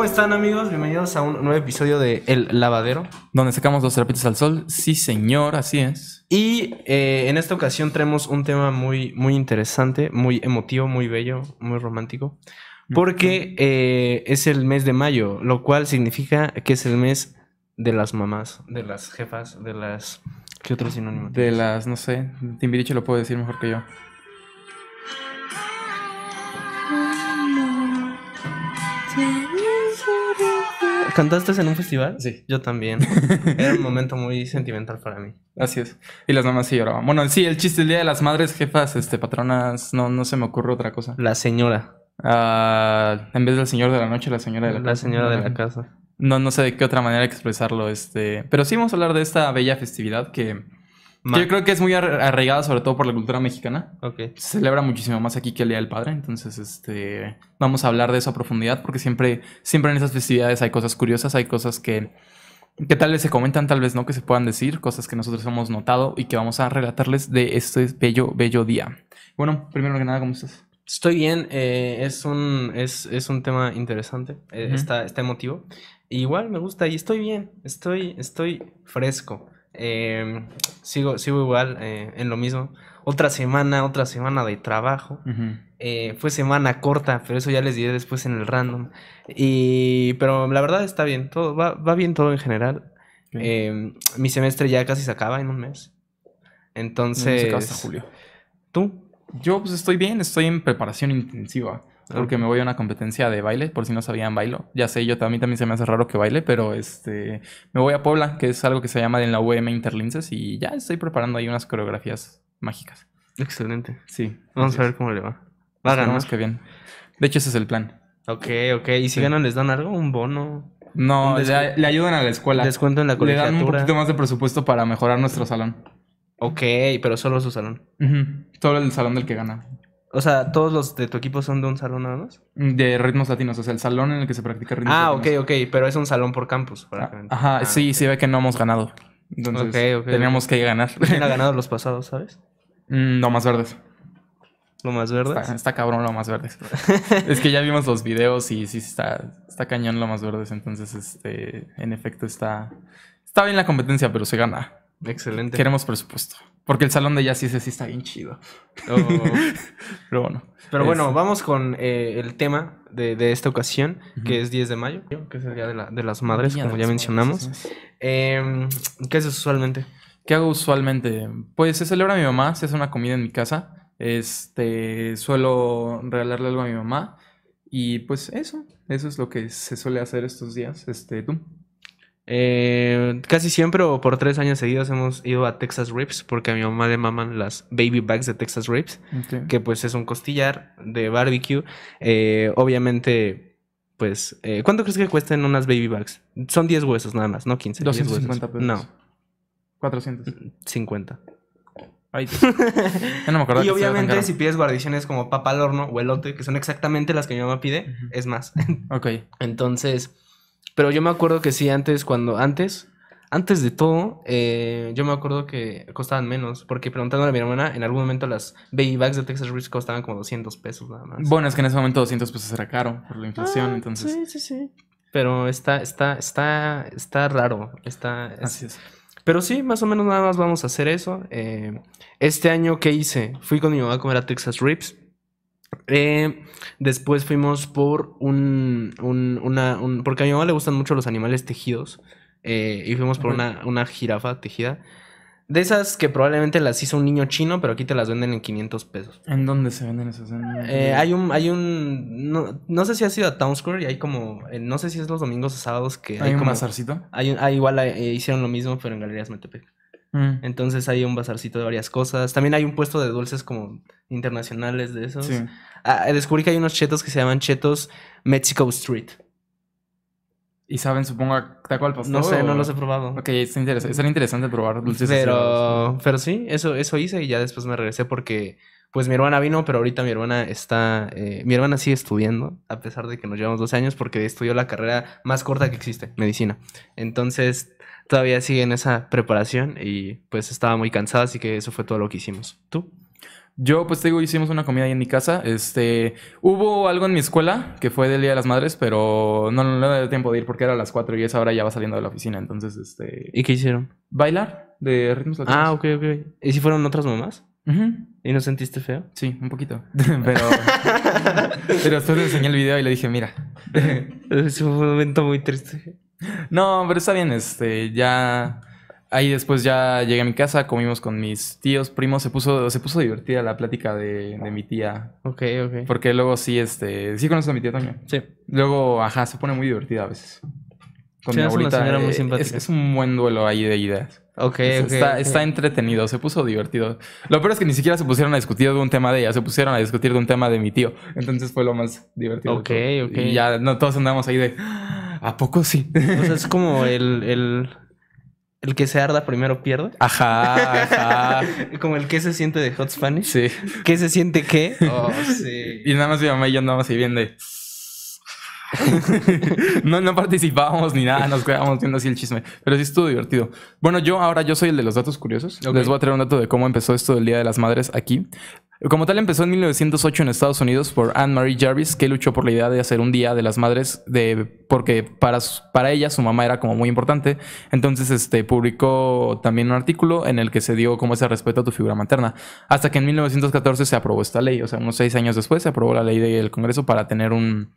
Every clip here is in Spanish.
¿Cómo están amigos? Bienvenidos a un nuevo episodio de El Lavadero. Donde sacamos los trapitos al sol. Sí, señor, así es. Y eh, en esta ocasión traemos un tema muy, muy interesante, muy emotivo, muy bello, muy romántico. Mm. Porque eh, es el mes de mayo, lo cual significa que es el mes de las mamás, de las jefas, de las... ¿Qué otro sinónimo? De las, no sé, Timbiriche lo puede decir mejor que yo. ¿Cantaste en un festival? Sí. Yo también. Era un momento muy sentimental para mí. Así es. Y las mamás sí lloraban. Bueno, sí, el chiste del día de las madres, jefas, este, patronas, no, no se me ocurre otra cosa. La señora. Ah, en vez del señor de la noche, la señora de la, casa. La señora de la casa. No, no sé de qué otra manera expresarlo, este. Pero sí vamos a hablar de esta bella festividad que yo creo que es muy arraigada, sobre todo por la cultura mexicana. Se celebra muchísimo más aquí que el Día del Padre. Entonces, este, vamos a hablar de eso a profundidad porque siempre, siempre en esas festividades hay cosas curiosas, hay cosas que, que tal vez se comentan, tal vez no, que se puedan decir, cosas que nosotros hemos notado y que vamos a relatarles de este bello, bello día. Bueno, primero que nada, ¿cómo estás? Estoy bien, eh, es, un, es, es, un tema interesante, eh, está, está emotivo. Igual me gusta y estoy bien, estoy, estoy fresco. Em, sigo, sigo igual, eh, en lo mismo. Otra semana, otra semana de trabajo. Eh, fue semana corta, pero eso ya les diré después en el random. Y, pero la verdad está bien, todo va, bien todo en general. Em, mi semestre ya casi se acaba en un mes. Entonces... julio. ¿Tú? Yo pues estoy bien, estoy en preparación intensiva porque me voy a una competencia de baile, por si no sabían, bailo. Ya sé, yo también también se me hace raro que baile, pero este me voy a Puebla, que es algo que se llama en la UEM Interlinces y ya estoy preparando ahí unas coreografías mágicas. Excelente. Sí. Vamos a ver cómo le va. Va a ganar. que bien. De hecho, ese es el plan. Ok, ok. ¿Y si ganan les dan algo? ¿Un bono? No, le, ayudan a la escuela. Descuento en la colegiatura. Le dan un poquito más de presupuesto para mejorar nuestro salón. Ok, pero solo su salón. Todo Solo el salón del que gana. O sea, ¿todos los de tu equipo son de un salón nada más? De ritmos latinos, o sea, el salón en el que se practica ritmos ah, latinos. Ah, ok, ok, pero es un salón por campus, ah, ajá, ah, sí, sí ve que no hemos ganado. Entonces, teníamos que ganar. ¿Quién ha ganado los pasados, sabes? Mm, más verdes. ¿Lo más verdes? Está, cabrón lo más verdes. es que ya vimos los videos y sí está, está cañón lo más verdes. Entonces, este, en efecto, está, está bien la competencia, pero se gana. Excelente. Queremos presupuesto. Porque el salón de jazz sí está bien chido. pero bueno. Pero bueno, vamos con eh, el tema de, esta ocasión, que es 10 de mayo, que es el Día de, las Madres, como ya mencionamos. Em, ¿Qué haces usualmente? ¿Qué hago usualmente? Pues se celebra a mi mamá, se hace una comida en mi casa. Este, suelo regalarle algo a mi mamá. Y pues eso, eso es lo que se suele hacer estos días. Este, tú. Eh, casi siempre o por tres años seguidos hemos ido a Texas Ribs porque a mi mamá le maman las baby bags de Texas Ribs, que pues es un costillar de barbecue. Eh, obviamente, pues, eh, ¿cuánto crees que cuesten unas baby bags? Son 10 huesos nada más, no 15. 250 pesos. No. 450. Ay, ya no me y obviamente si pides guarniciones como papa al horno o elote, que son exactamente las que mi mamá pide, es más. ok. Entonces... Pero yo me acuerdo que sí, antes, cuando, antes, antes de todo, eh, yo me acuerdo que costaban menos, porque preguntándole a mi hermana, en algún momento las baby bags de Texas Rips costaban como 200 pesos nada más. Bueno, es que en ese momento 200 pesos era caro por la inflación, ah, entonces. Sí, sí, sí. Pero está, está, está, está raro. Está, Así es. Pero sí, más o menos nada más vamos a hacer eso. Eh, este año, ¿qué hice? Fui con mi mamá a comer a Texas Rips. Eh, después fuimos por un, un, una, un, Porque a mi mamá le gustan mucho los animales tejidos. Eh, y fuimos por una, una, jirafa tejida. De esas que probablemente las hizo un niño chino, pero aquí te las venden en 500 pesos. ¿En dónde se venden esas? Eh, hay un... Hay un no, sé si ha sido a Town Square y hay como... no sé si es los domingos o sábados que... ¿Hay, un como, Hay, ah, igual hicieron lo mismo, pero en Galerías Metepec. Mm. Entonces hay un bazarcito de varias cosas. También hay un puesto de dulces como internacionales de esos. Ah, descubrí que hay unos chetos que se llaman chetos Mexico Street. Y saben, supongo, a taco No sé, no los he probado. Ok, es interesante, es interesante probar dulces. Pero, pero sí, eso, eso hice y ya después me regresé porque pues mi hermana vino, pero ahorita mi hermana está, eh, mi hermana sigue estudiando, a pesar de que nos llevamos 12 años, porque estudió la carrera más corta que existe, medicina. Entonces, todavía sigue en esa preparación y pues estaba muy cansada, así que eso fue todo lo que hicimos. ¿Tú? Yo, pues te digo, hicimos una comida ahí en mi casa. Este, hubo algo en mi escuela que fue del Día de las Madres, pero no, no, tiempo de ir porque era a las 4 y esa hora ya va saliendo de la oficina. Entonces, este. ¿Y qué hicieron? Bailar de ritmos latinos. Ah, ok, ok. ¿Y si fueron otras mamás? ¿Y no sentiste feo? Sí, un poquito. pero, pero después enseñé el video y le dije, mira. es un momento muy triste. No, pero está bien, este, ya. Ahí después ya llegué a mi casa, comimos con mis tíos, primos, se puso, se puso divertida la plática de, mi tía. Ok, ok. Porque luego sí, este, sí conoces a mi tía Toño Sí. Luego, ajá, se pone muy divertida a veces. Con mi abuelita. Eh, es, es un buen duelo ahí de ideas. Ok, está, entretenido, se puso divertido. Lo peor es que ni siquiera se pusieron a discutir de un tema de ella, se pusieron a discutir de un tema de mi tío. Entonces fue lo más divertido. Ok, ok. Y ya no, todos andamos ahí de, ¿a poco sí? es como el, el, que se arda primero pierde. Ajá, ajá. Como el que se siente de Hot Spanish. Sí. ¿Qué se siente qué? Oh, y nada más mi mamá y yo andamos ahí bien de. no, no participábamos ni nada, nos quedábamos viendo así el chisme. Pero sí estuvo divertido. Bueno, yo ahora yo soy el de los datos curiosos. Les voy a traer un dato de cómo empezó esto del Día de las Madres aquí. Como tal, empezó en 1908 en Estados Unidos por Anne Marie Jarvis, que luchó por la idea de hacer un día de las madres, de, porque para, para ella su mamá era como muy importante. Entonces, este, publicó también un artículo en el que se dio como el respeto a tu figura materna. Hasta que en 1914 se aprobó esta ley, o sea, unos seis años después se aprobó la ley del Congreso para tener un,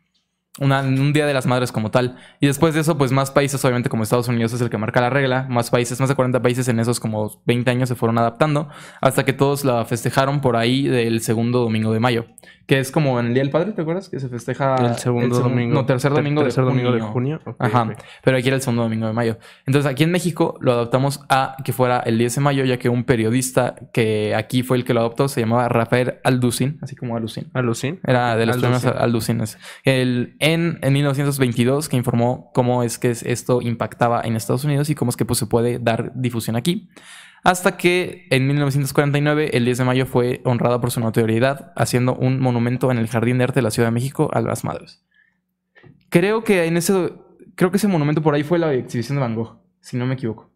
un Día de las Madres como tal. Y después de eso, pues más países, obviamente como Estados Unidos es el que marca la regla, más países, más de 40 países en esos como 20 años se fueron adaptando, hasta que todos la festejaron por ahí del segundo domingo de mayo, que es como en el Día del Padre, ¿te acuerdas? Que se festeja el segundo, domingo. No, tercer domingo, tercer domingo de junio. Ajá, pero aquí era el segundo domingo de mayo. Entonces aquí en México lo adaptamos a que fuera el 10 de mayo, ya que un periodista que aquí fue el que lo adoptó se llamaba Rafael Alducin, así como Alucin. Alucin. Era de las Alducin. Alducines. El en, 1922 que informó cómo es que esto impactaba en Estados Unidos y cómo es que pues, se puede dar difusión aquí. Hasta que en 1949, el 10 de mayo, fue honrada por su notoriedad haciendo un monumento en el Jardín de Arte de la Ciudad de México a las madres. Creo que en ese, creo que ese monumento por ahí fue la exhibición de Van Gogh, si no me equivoco.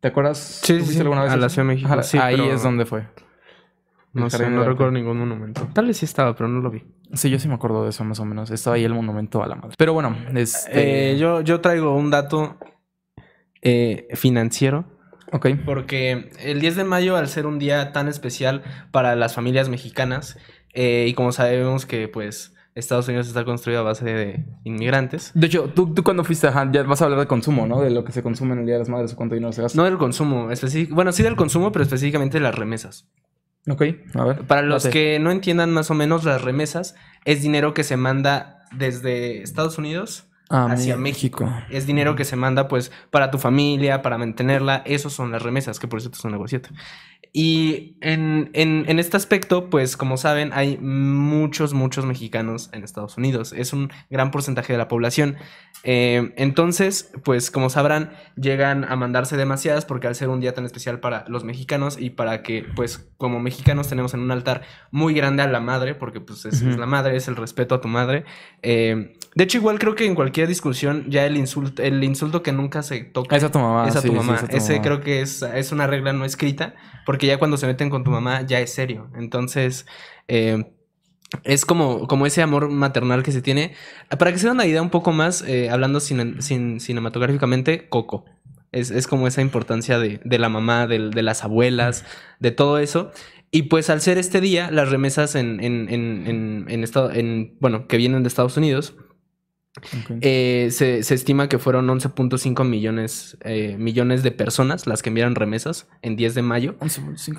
¿Te acuerdas? Sí, alguna a la Ciudad de México. ahí es donde fue. No recuerdo ningún monumento. Tal vez sí estaba, pero no lo vi. Sí, yo sí me acuerdo de eso más o menos. Estaba ahí el monumento a la madre. Pero bueno, este... Eh, yo, yo traigo un dato eh, financiero. Ok. Porque el 10 de mayo, al ser un día tan especial para las familias mexicanas, eh, y como sabemos que pues Estados Unidos está construido a base de inmigrantes. De hecho, tú, cuando fuiste a ya vas a hablar de consumo, ¿no? De lo que se consume en el Día de las Madres o cuánto dinero se gasta. No del consumo, bueno, sí del consumo, pero específicamente de las remesas. Ok, a ver. Para los que no entiendan más o menos las remesas, es dinero que se manda desde Estados Unidos Ah, hacia México. Es dinero que se manda pues para tu familia, para mantenerla. Esos son las remesas, que por cierto es un negocio Y en, en, este aspecto, pues como saben, hay muchos, muchos mexicanos en Estados Unidos. Es un gran porcentaje de la población. Eh, entonces, pues como sabrán, llegan a mandarse demasiadas porque al ser un día tan especial para los mexicanos y para que, pues como mexicanos tenemos en un altar muy grande a la madre, porque pues es, la madre, es el respeto a tu madre. Eh, de hecho, igual creo que en cualquier discusión ya el insulto, el insulto que nunca se toca. Es a tu mamá. Ese creo que es, una regla no escrita, porque ya cuando se meten con tu mamá ya es serio. Entonces, eh, es como, como ese amor maternal que se tiene. Para que se una idea un poco más, eh, hablando sin, cinematográficamente, Coco. Es, como esa importancia de, la mamá, de, de las abuelas, de todo eso. Y pues al ser este día, las remesas en, en, en, en bueno, que vienen de Estados Unidos, eh, se, estima que fueron 11.5 millones, eh, millones de personas las que enviaron remesas en 10 de mayo.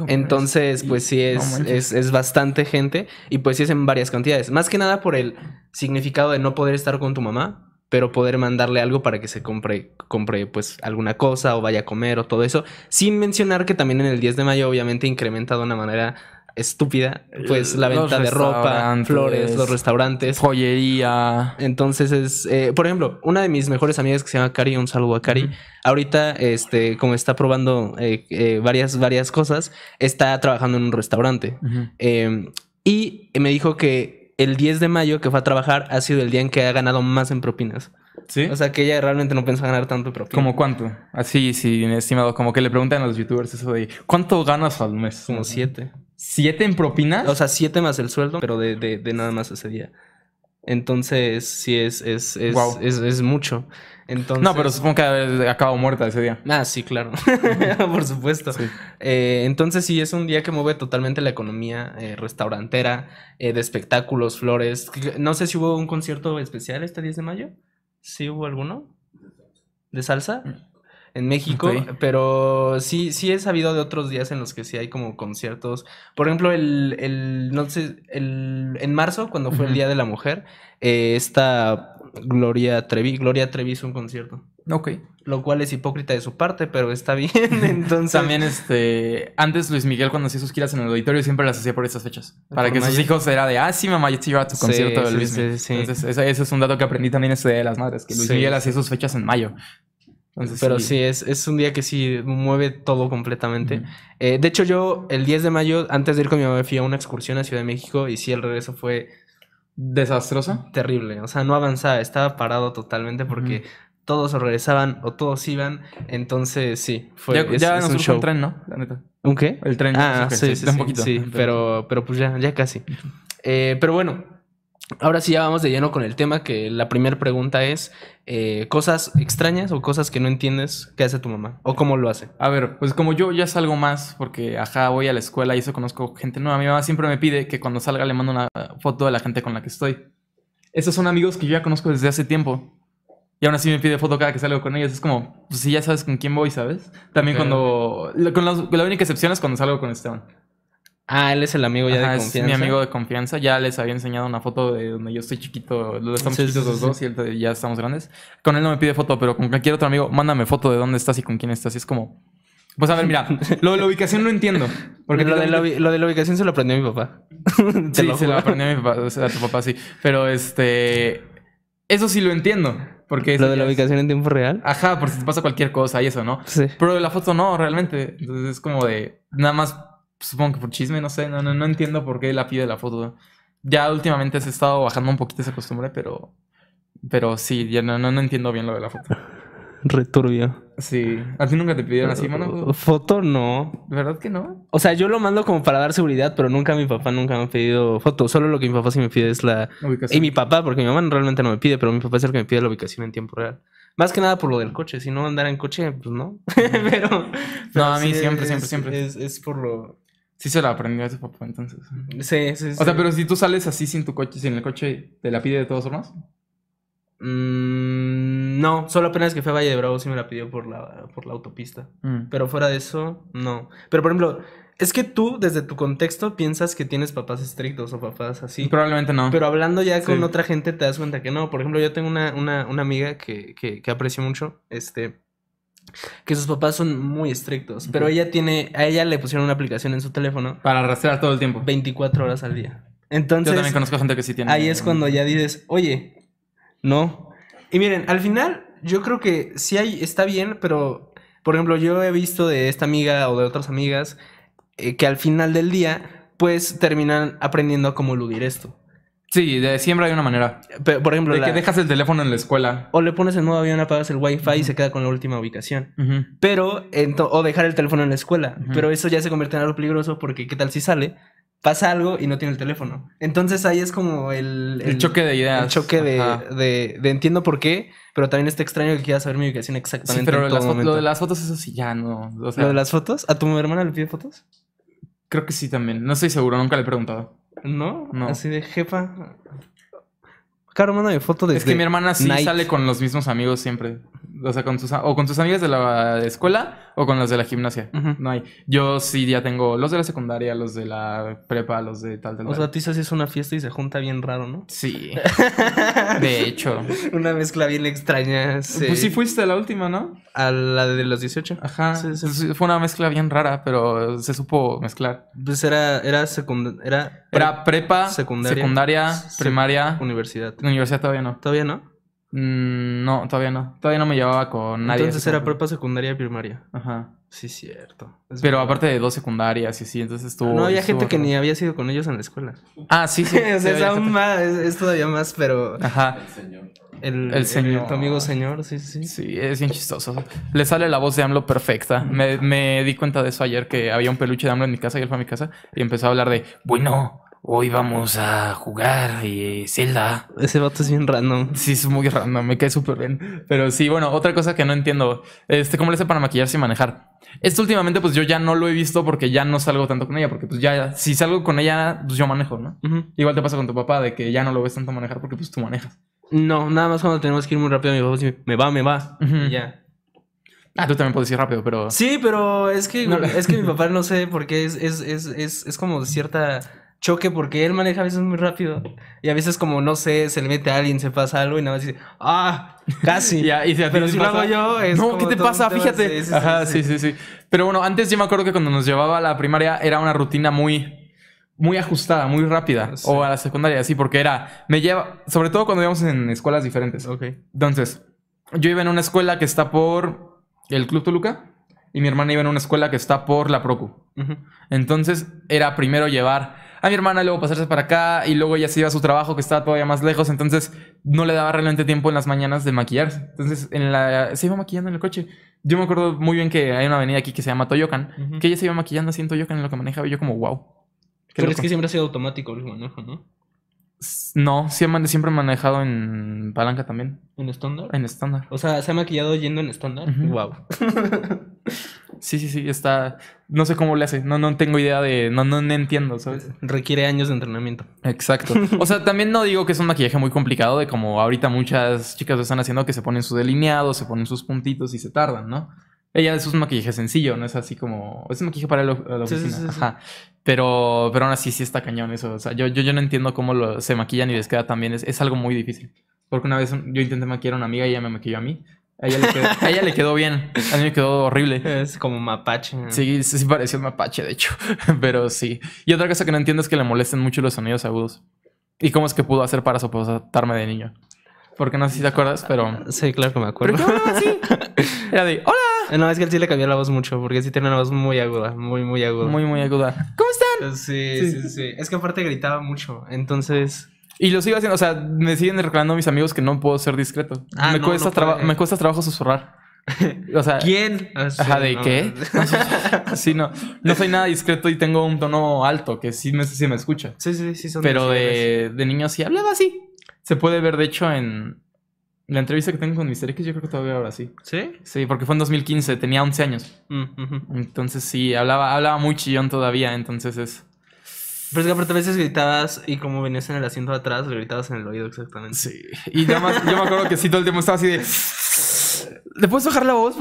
Entonces, pues sí, es, es, bastante gente y pues sí es en varias cantidades. Más que nada por el significado de no poder estar con tu mamá, pero poder mandarle algo para que se compre, compre pues alguna cosa o vaya a comer o todo eso. Sin mencionar que también en el 10 de mayo obviamente incrementa de una manera estúpida, pues eh, la venta de ropa, flores, los restaurantes, joyería. Entonces es, eh, por ejemplo, una de mis mejores amigas que se llama Kari un saludo a Cari, ahorita, este, como está probando eh, varias, varias cosas, está trabajando en un restaurante. Em, y me dijo que el 10 de mayo que fue a trabajar ha sido el día en que ha ganado más en propinas. ¿Sí? O sea, que ella realmente no piensa ganar tanto propinas ¿Como cuánto? Así, si estimado. Como que le preguntan a los youtubers eso de ¿cuánto ganas al mes? Como siete. ¿Siete en propina. O sea, siete más el sueldo, pero de, nada más ese día. Entonces, sí, es, es, mucho. Entonces... No, pero supongo que acabo muerta ese día. Ah, sí, claro. Por supuesto. Eh, entonces, sí, es un día que mueve totalmente la economía eh, restaurantera, eh, de espectáculos, flores. No sé si hubo un concierto especial este 10 de mayo. ¿Sí hubo alguno? ¿De salsa? Mm en México, pero sí, sí he sabido de otros días en los que sí hay como conciertos. Por ejemplo, el, no sé, el, en marzo, cuando fue el Día de la Mujer, eh, esta Gloria Trevi, Gloria Trevi hizo un concierto. Ok. Lo cual es hipócrita de su parte, pero está bien, entonces... También, este, antes Luis Miguel cuando hacía sus giras en el auditorio siempre las hacía por esas fechas. Para que sus hijos era de, ah, sí, mamá, yo te iba a tu concierto de Luis entonces, ese, es un dato que aprendí también este de las madres, que Luis Miguel hacía sus fechas en mayo. Pero sí, es, es, un día que sí mueve todo completamente. Eh, de hecho, yo el 10 de mayo, antes de ir con mi mamá, fui a una excursión a Ciudad de México y sí, el regreso fue... desastroso Terrible, o sea, no avanzaba, estaba parado totalmente porque todos regresaban o todos iban. Entonces, sí, fue ya, ya nos un tren, ¿no? La neta. ¿Un qué? El tren. Ah, sí, poquito. sí pero, pero pues ya, ya casi. Eh, pero bueno, Ahora sí ya vamos de lleno con el tema, que la primera pregunta es, eh, ¿cosas extrañas o cosas que no entiendes que hace tu mamá? ¿O cómo lo hace? A ver, pues como yo ya salgo más, porque ajá, voy a la escuela y eso conozco gente nueva, mi mamá siempre me pide que cuando salga le mando una foto de la gente con la que estoy. Esos son amigos que yo ya conozco desde hace tiempo. Y aún así me pide foto cada que salgo con ellos. Es como, pues si ya sabes con quién voy, ¿sabes? También cuando... Con la única excepción es cuando salgo con Esteban. Ah, él es el amigo ya de confianza. Es mi amigo de confianza. Ya les había enseñado una foto de donde yo estoy chiquito. Estamos chiquitos dos y ya estamos grandes. Con él no me pide foto, pero con cualquier otro amigo, mándame foto de dónde estás y con quién estás. Y es como. Pues a ver, mira, lo de la ubicación no entiendo. Porque lo, de la, ubicación se lo aprendió mi papá. sí, se lo aprendió a mi papá, o sea, a tu papá sí. Pero este. Eso sí lo entiendo. Porque lo de la ubicación en tiempo real. Ajá, por si te pasa cualquier cosa y eso, ¿no? Sí. Pero de la foto no, realmente. Entonces es como de. Nada más supongo que por chisme, no sé, no, no, entiendo por qué la pide la foto. Ya últimamente se ha estado bajando un poquito esa costumbre, pero, pero sí, ya no, entiendo bien lo de la foto. Returbio. Sí. ¿A ti nunca te pidieron así, mano? Uh, foto no. ¿Verdad que no? O sea, yo lo mando como para dar seguridad, pero nunca mi papá nunca me ha pedido foto. Solo lo que mi papá sí me pide es la ubicación. Y mi papá, porque mi mamá realmente no me pide, pero mi papá es el que me pide la ubicación en tiempo real. Más que nada por lo del coche. Si no andar en coche, pues no. pero, No, a mí siempre, siempre, siempre. Es, es por lo Sí se la aprendió a ese papá entonces. Sí, sí, O sea, pero si tú sales así sin tu coche, sin el coche, ¿te la pide de todas formas? Mm, no, solo apenas que fue a Valle de Bravo sí me la pidió por la, por la autopista. Mm. Pero fuera de eso, no. Pero por ejemplo, es que tú, desde tu contexto, piensas que tienes papás estrictos o papás así. Probablemente no. Pero hablando ya con otra gente, te das cuenta que no. Por ejemplo, yo tengo una, una, una amiga que, que aprecio mucho. Este que sus papás son muy estrictos, pero ella tiene, a ella le pusieron una aplicación en su teléfono. Para rastrear todo el tiempo. 24 horas al día. Entonces... Yo también conozco gente que sí tiene. Ahí es cuando ya dices, oye, no. Y miren, al final yo creo que sí hay, está bien, pero, por ejemplo, yo he visto de esta amiga o de otras amigas eh, que al final del día, pues terminan aprendiendo a cómo eludir esto. Sí, de siempre hay una manera. por ejemplo, de que dejas el teléfono en la escuela. O le pones el nuevo avión, apagas el wifi y se queda con la última ubicación. Pero, o dejar el teléfono en la escuela. Pero eso ya se convierte en algo peligroso porque ¿qué tal si sale? Pasa algo y no tiene el teléfono. Entonces ahí es como el... choque de ideas. El choque de, de, entiendo por qué, pero también está extraño que quieras saber mi ubicación exactamente. pero lo, de las fotos, eso sí, ya no. ¿Lo de las fotos? ¿A tu hermana le pide fotos? Creo que sí también. No estoy seguro, nunca le he preguntado. ¿No? No. Así de jefa. Caro, de foto de. Es que mi hermana sí sale con los mismos amigos siempre. O sea, con sus, o con amigas de la escuela o con los de la gimnasia. No hay. Yo sí ya tengo los de la secundaria, los de la prepa, los de tal, tal. O sea, tú una fiesta y se junta bien raro, ¿no? Sí. de hecho. Una mezcla bien extraña. Pues sí fuiste a la última, ¿no? A la de los 18. Ajá. Pues fue una mezcla bien rara, pero se supo mezclar. Pues era, era secundaria. Era, prepa, secundaria, secundaria primaria. Universidad. Universidad todavía no. Todavía no. Mm, no, todavía no. Todavía no me llevaba con nadie. Entonces era prepa secundaria y primaria. Ajá. Sí, cierto. Pero aparte de dos secundarias y sí, entonces estuvo. No, había gente que ni había sido con ellos en la escuela. Ah, sí, es, más, todavía más, pero. El señor. El, señor. tu amigo señor, sí, sí. Sí, es bien chistoso. Le sale la voz de AMLO perfecta. Me, me, di cuenta de eso ayer, que había un peluche de AMLO en mi casa y él fue a mi casa y empezó a hablar de, bueno, hoy vamos a jugar y eh, Zelda. Ese vato es bien random. Sí, es muy random, me cae súper bien. Pero sí, bueno, otra cosa que no entiendo, este, ¿cómo le hace para maquillarse y manejar? Esto últimamente pues yo ya no lo he visto porque ya no salgo tanto con ella, porque pues ya, si salgo con ella, pues yo manejo, ¿no? Igual te pasa con tu papá de que ya no lo ves tanto manejar porque pues tú manejas. No, nada más cuando tenemos que ir muy rápido, mi papá dice, me va, me va. ya. Ah, tú también puedes ir rápido, pero. Sí, pero es que, es que mi papá no sé por qué es, es, es, es, como cierta choque porque él maneja a veces muy rápido. Y a veces como, no sé, se le mete a alguien, se pasa algo y nada más dice, ah, casi. y si Pero si lo hago yo, es... No, ¿qué te pasa? Fíjate. Ajá, sí, sí, sí, Pero bueno, antes yo me acuerdo que cuando nos llevaba a la primaria era una rutina muy... Muy ajustada, muy rápida. O a la secundaria, sí... porque era. Me lleva. Sobre todo cuando íbamos en escuelas diferentes. Ok. Entonces, yo iba en una escuela que está por el Club Toluca y mi hermana iba en una escuela que está por la Procu. Entonces, era primero llevar a mi hermana, luego pasarse para acá y luego ella se iba a su trabajo que estaba todavía más lejos, entonces no le daba realmente tiempo en las mañanas de maquillarse. Entonces en la, se iba maquillando en el coche. Yo me acuerdo muy bien que hay una avenida aquí que se llama Toyocan, que ella se iba maquillando así en Toyocan en lo que manejaba y yo como, wow. Pero es que siempre ha sido automático el manejo, ¿no? No, siempre, siempre he manejado en palanca también. ¿En estándar? En estándar. O sea, se ha maquillado yendo en estándar. Wow. Sí, sí, sí, está... No sé cómo le hace, no, no tengo idea de... No, no, entiendo, ¿sabes? Requiere años de entrenamiento. Exacto. O sea, también no digo que es un maquillaje muy complicado de como ahorita muchas chicas lo están haciendo que se ponen sus delineados, se ponen sus puntitos y se tardan, ¿no? Ella es un maquillaje sencillo, no es así como... Es un maquillaje para la, oficina. Ajá. Pero, pero aún así sí está cañón eso. O sea, yo, yo, yo no entiendo cómo lo, se maquillan y les queda también. Es, es algo muy difícil. Porque una vez yo intenté maquillar a una amiga y ella me maquilló a mí. A ella, le quedó, bien. A mí me quedó horrible. Es como mapache. Sí, sí, pareció un mapache, de hecho. Pero sí. Y otra cosa que no entiendo es que le molesten mucho los sonidos agudos. ¿Y cómo es que pudo hacer para soportarme de niño? Porque no sé si te acuerdas, pero. Sí, claro que me acuerdo. ¿Pero sí? Era de ¡Hola! Eh, no, es que él sí le cambió la voz mucho, porque sí tiene una voz muy aguda, muy, muy aguda. Muy, muy aguda. ¿Cómo están? Sí, sí, sí. sí. Es que aparte gritaba mucho. Entonces. Y lo sigo haciendo, o sea, me siguen reclamando mis amigos que no puedo ser discreto. Ah, me, cuesta me cuesta trabajo susurrar. ¿quién? Ah, ajá, ¿de qué? sí, no. No soy nada discreto y tengo un tono alto que sí me, sí me escucha. Sí, sí, sí. Son Pero de, de, niño sí hablaba así. Se puede ver, de hecho, en la entrevista que tengo con Mr. X, yo creo que todavía ahora sí. ¿Sí? Sí, porque fue en 2015, tenía 11 años. Mm, entonces sí, hablaba, hablaba muy chillón todavía, entonces es pero es que a veces gritabas y como venías en el asiento de atrás, le gritabas en el oído exactamente. Sí. Y yo me acuerdo que sí, todo el tiempo estaba así de... ¿Le puedes bajar la voz?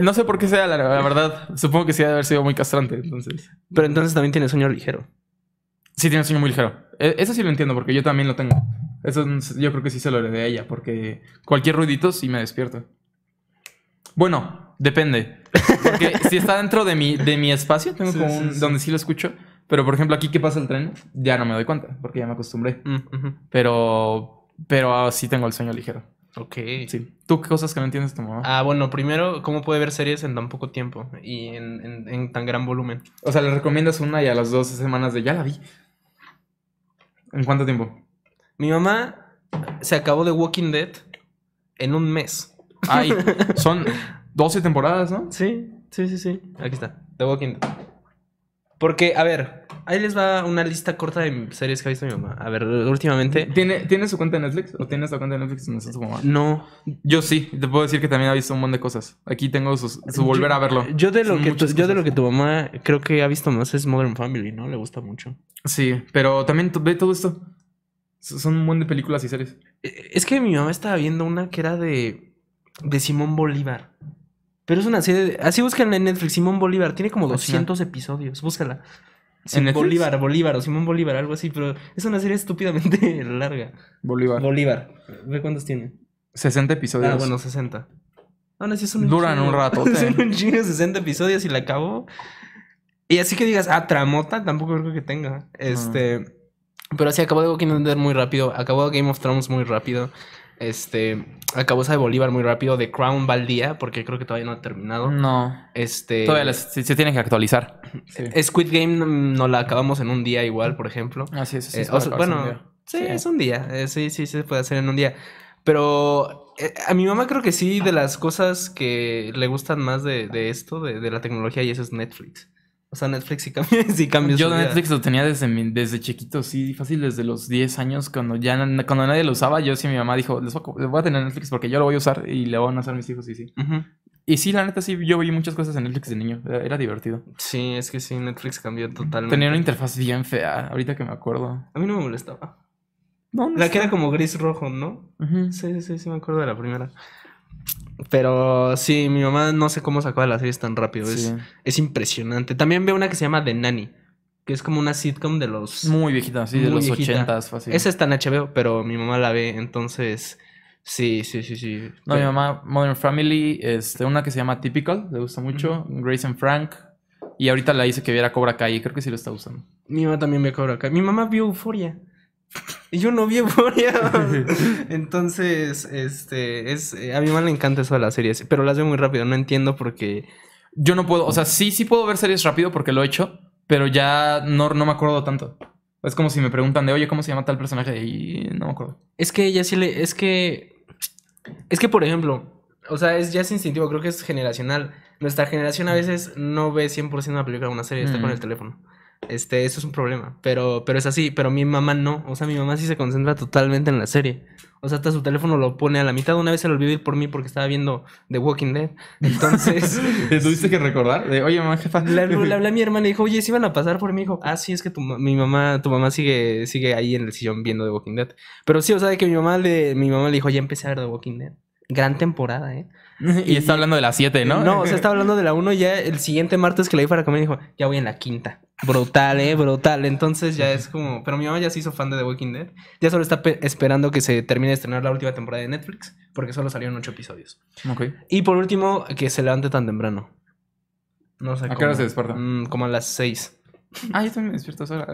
no sé por qué sea, la, verdad. Supongo que sí debe haber sido muy castrante, entonces. Pero entonces también tiene sueño ligero. Sí, tiene sueño muy ligero. E, eso sí lo entiendo, porque yo también lo tengo. Eso yo creo que sí se lo heredé a ella, porque cualquier ruidito sí me despierto. Bueno, depende. Porque si está dentro de mi, de mi espacio, tengo como un. donde sí lo escucho, pero por ejemplo, aquí que pasa el tren, ya no me doy cuenta, porque ya me acostumbré. Mm, pero, pero ah, sí tengo el sueño ligero. Ok. Sí. ¿Tú qué cosas que no entiendes tu mamá? Ah, bueno, primero, ¿cómo puede ver series en tan poco tiempo y en, tan gran volumen? O sea, le recomiendas una y a las 12 semanas de ya la vi. ¿En cuánto tiempo? Mi mamá se acabó de Walking Dead en un mes. Ay, son 12 temporadas, ¿no? Sí, sí, sí, sí. Aquí está, The Walking Dead. Porque, a ver, ahí les va una lista corta de series que ha visto mi mamá. A ver, últimamente. ¿Tiene, ¿tiene su cuenta de Netflix? ¿O tienes su cuenta de Netflix su mamá? No. Yo sí, te puedo decir que también ha visto un montón de cosas. Aquí tengo su volver a verlo. Yo de, lo que tu, yo de lo que tu mamá creo que ha visto más es Modern Family, ¿no? Le gusta mucho. Sí, pero también ve todo esto. Son un montón de películas y series. Eh, es que mi mamá estaba viendo una que era de, de Simón Bolívar. Pero es una serie. Así búscala en Netflix. Simón Bolívar. Tiene como 200 episodios. Búscala. Bolívar, Bolívar o Simón Bolívar, algo así, pero es una serie estúpidamente larga. Bolívar. Bolívar. Ve cuántos tiene. 60 episodios. Ah, bueno, 60. no, Duran un, rato. son un chingo 60 episodios y la acabo. Y así que digas, ah, Tramota, tampoco creo que tenga. Este. Pero así acabó de Walking Dead muy rápido. Acabó Game of Thrones muy rápido. Este, acabó esa de Bolívar muy rápido, de Crown Valdía, porque creo que todavía no ha terminado. No. Este. Todavía se, tiene que actualizar. Squid Game mm, no la acabamos en un día igual, por ejemplo. Ah, sí, sí, bueno, sí, es un día. Eh, sí, sí, se puede hacer en un día. Pero eh, a mi mamá creo que sí, de las cosas que le gustan más de, esto, de, la tecnología, y eso es Netflix. O sea, Netflix y cambió, sí cambió Yo Netflix lo tenía desde, desde chiquito, sí, fácil, desde los 10 años, cuando ya cuando nadie lo usaba, yo sí, mi mamá dijo, les voy, a, tener Netflix porque yo lo voy a usar y le van a hacer mis hijos, y sí. Y sí, la neta, sí, yo vi muchas cosas en Netflix de niño, era, divertido. Sí, es que sí, Netflix cambió totalmente. Tenía una interfaz bien fea, ahorita que me acuerdo. A mí no me molestaba. ¿Dónde la que era como gris rojo, ¿no? Sí, sí, sí, me acuerdo de la primera. Pero sí, mi mamá no sé cómo sacó de las serie tan rápido. Es, impresionante. También veo una que se llama The Nanny, que es como una sitcom de los. Muy viejita, sí, de los ochentas, fácil. Esa está en HBO, pero mi mamá la ve, entonces. Sí, sí, sí, sí. No, mi mamá, Modern Family, este, una que se llama Typical, le gusta mucho. Grace and Frank. Y ahorita la hice que viera Cobra Kai, creo que sí lo está usando. Mi mamá también ve Cobra Kai. Mi mamá vio Euforia. Y yo no vi Entonces, este, es, eh, a mí mamá le encanta eso de las series, pero las veo muy rápido, no entiendo porque... Yo no puedo, o sea, sí, sí puedo ver series rápido porque lo he hecho, pero ya no, no me acuerdo tanto. Es como si me preguntan de, oye, ¿cómo se llama tal personaje? Y no me acuerdo. Es que ya sí le, es que, es que por ejemplo, o sea, es, ya es instintivo, creo que es generacional. Nuestra generación a veces no ve 100% una película o una serie, está con mm. el teléfono. Este, eso es un problema, pero, pero es así, pero mi mamá no, o sea, mi mamá sí se concentra totalmente en la serie. O sea, hasta su teléfono lo pone a la mitad, una vez se lo olvidó ir por mí porque estaba viendo The Walking Dead. Entonces... ¿Te tuviste que recordar? oye, mamá, jefa. Le, hablé a mi hermana y dijo, oye, si iban van a pasar por mí, hijo. Ah, sí, es que tu, mi mamá, tu mamá sigue, sigue ahí en el sillón viendo The Walking Dead. Pero sí, o sea, que mi mamá le, mi mamá le dijo, ya empecé a ver The Walking Dead. Gran temporada, ¿eh? Y, está hablando de la 7, ¿no? No, o sea, está hablando de la 1 y ya el siguiente martes que la iba para comer dijo, ya voy en la quinta. Brutal, ¿eh? Brutal. Entonces ya es como... Pero mi mamá ya se hizo fan de The Walking Dead. Ya solo está esperando que se termine de estrenar la última temporada de Netflix porque solo salieron 8 episodios. Ok. Y por último, que se levante tan temprano. No sé. ¿A qué hora se despierta? Mm, como a las 6. Ah, yo también me despierto sola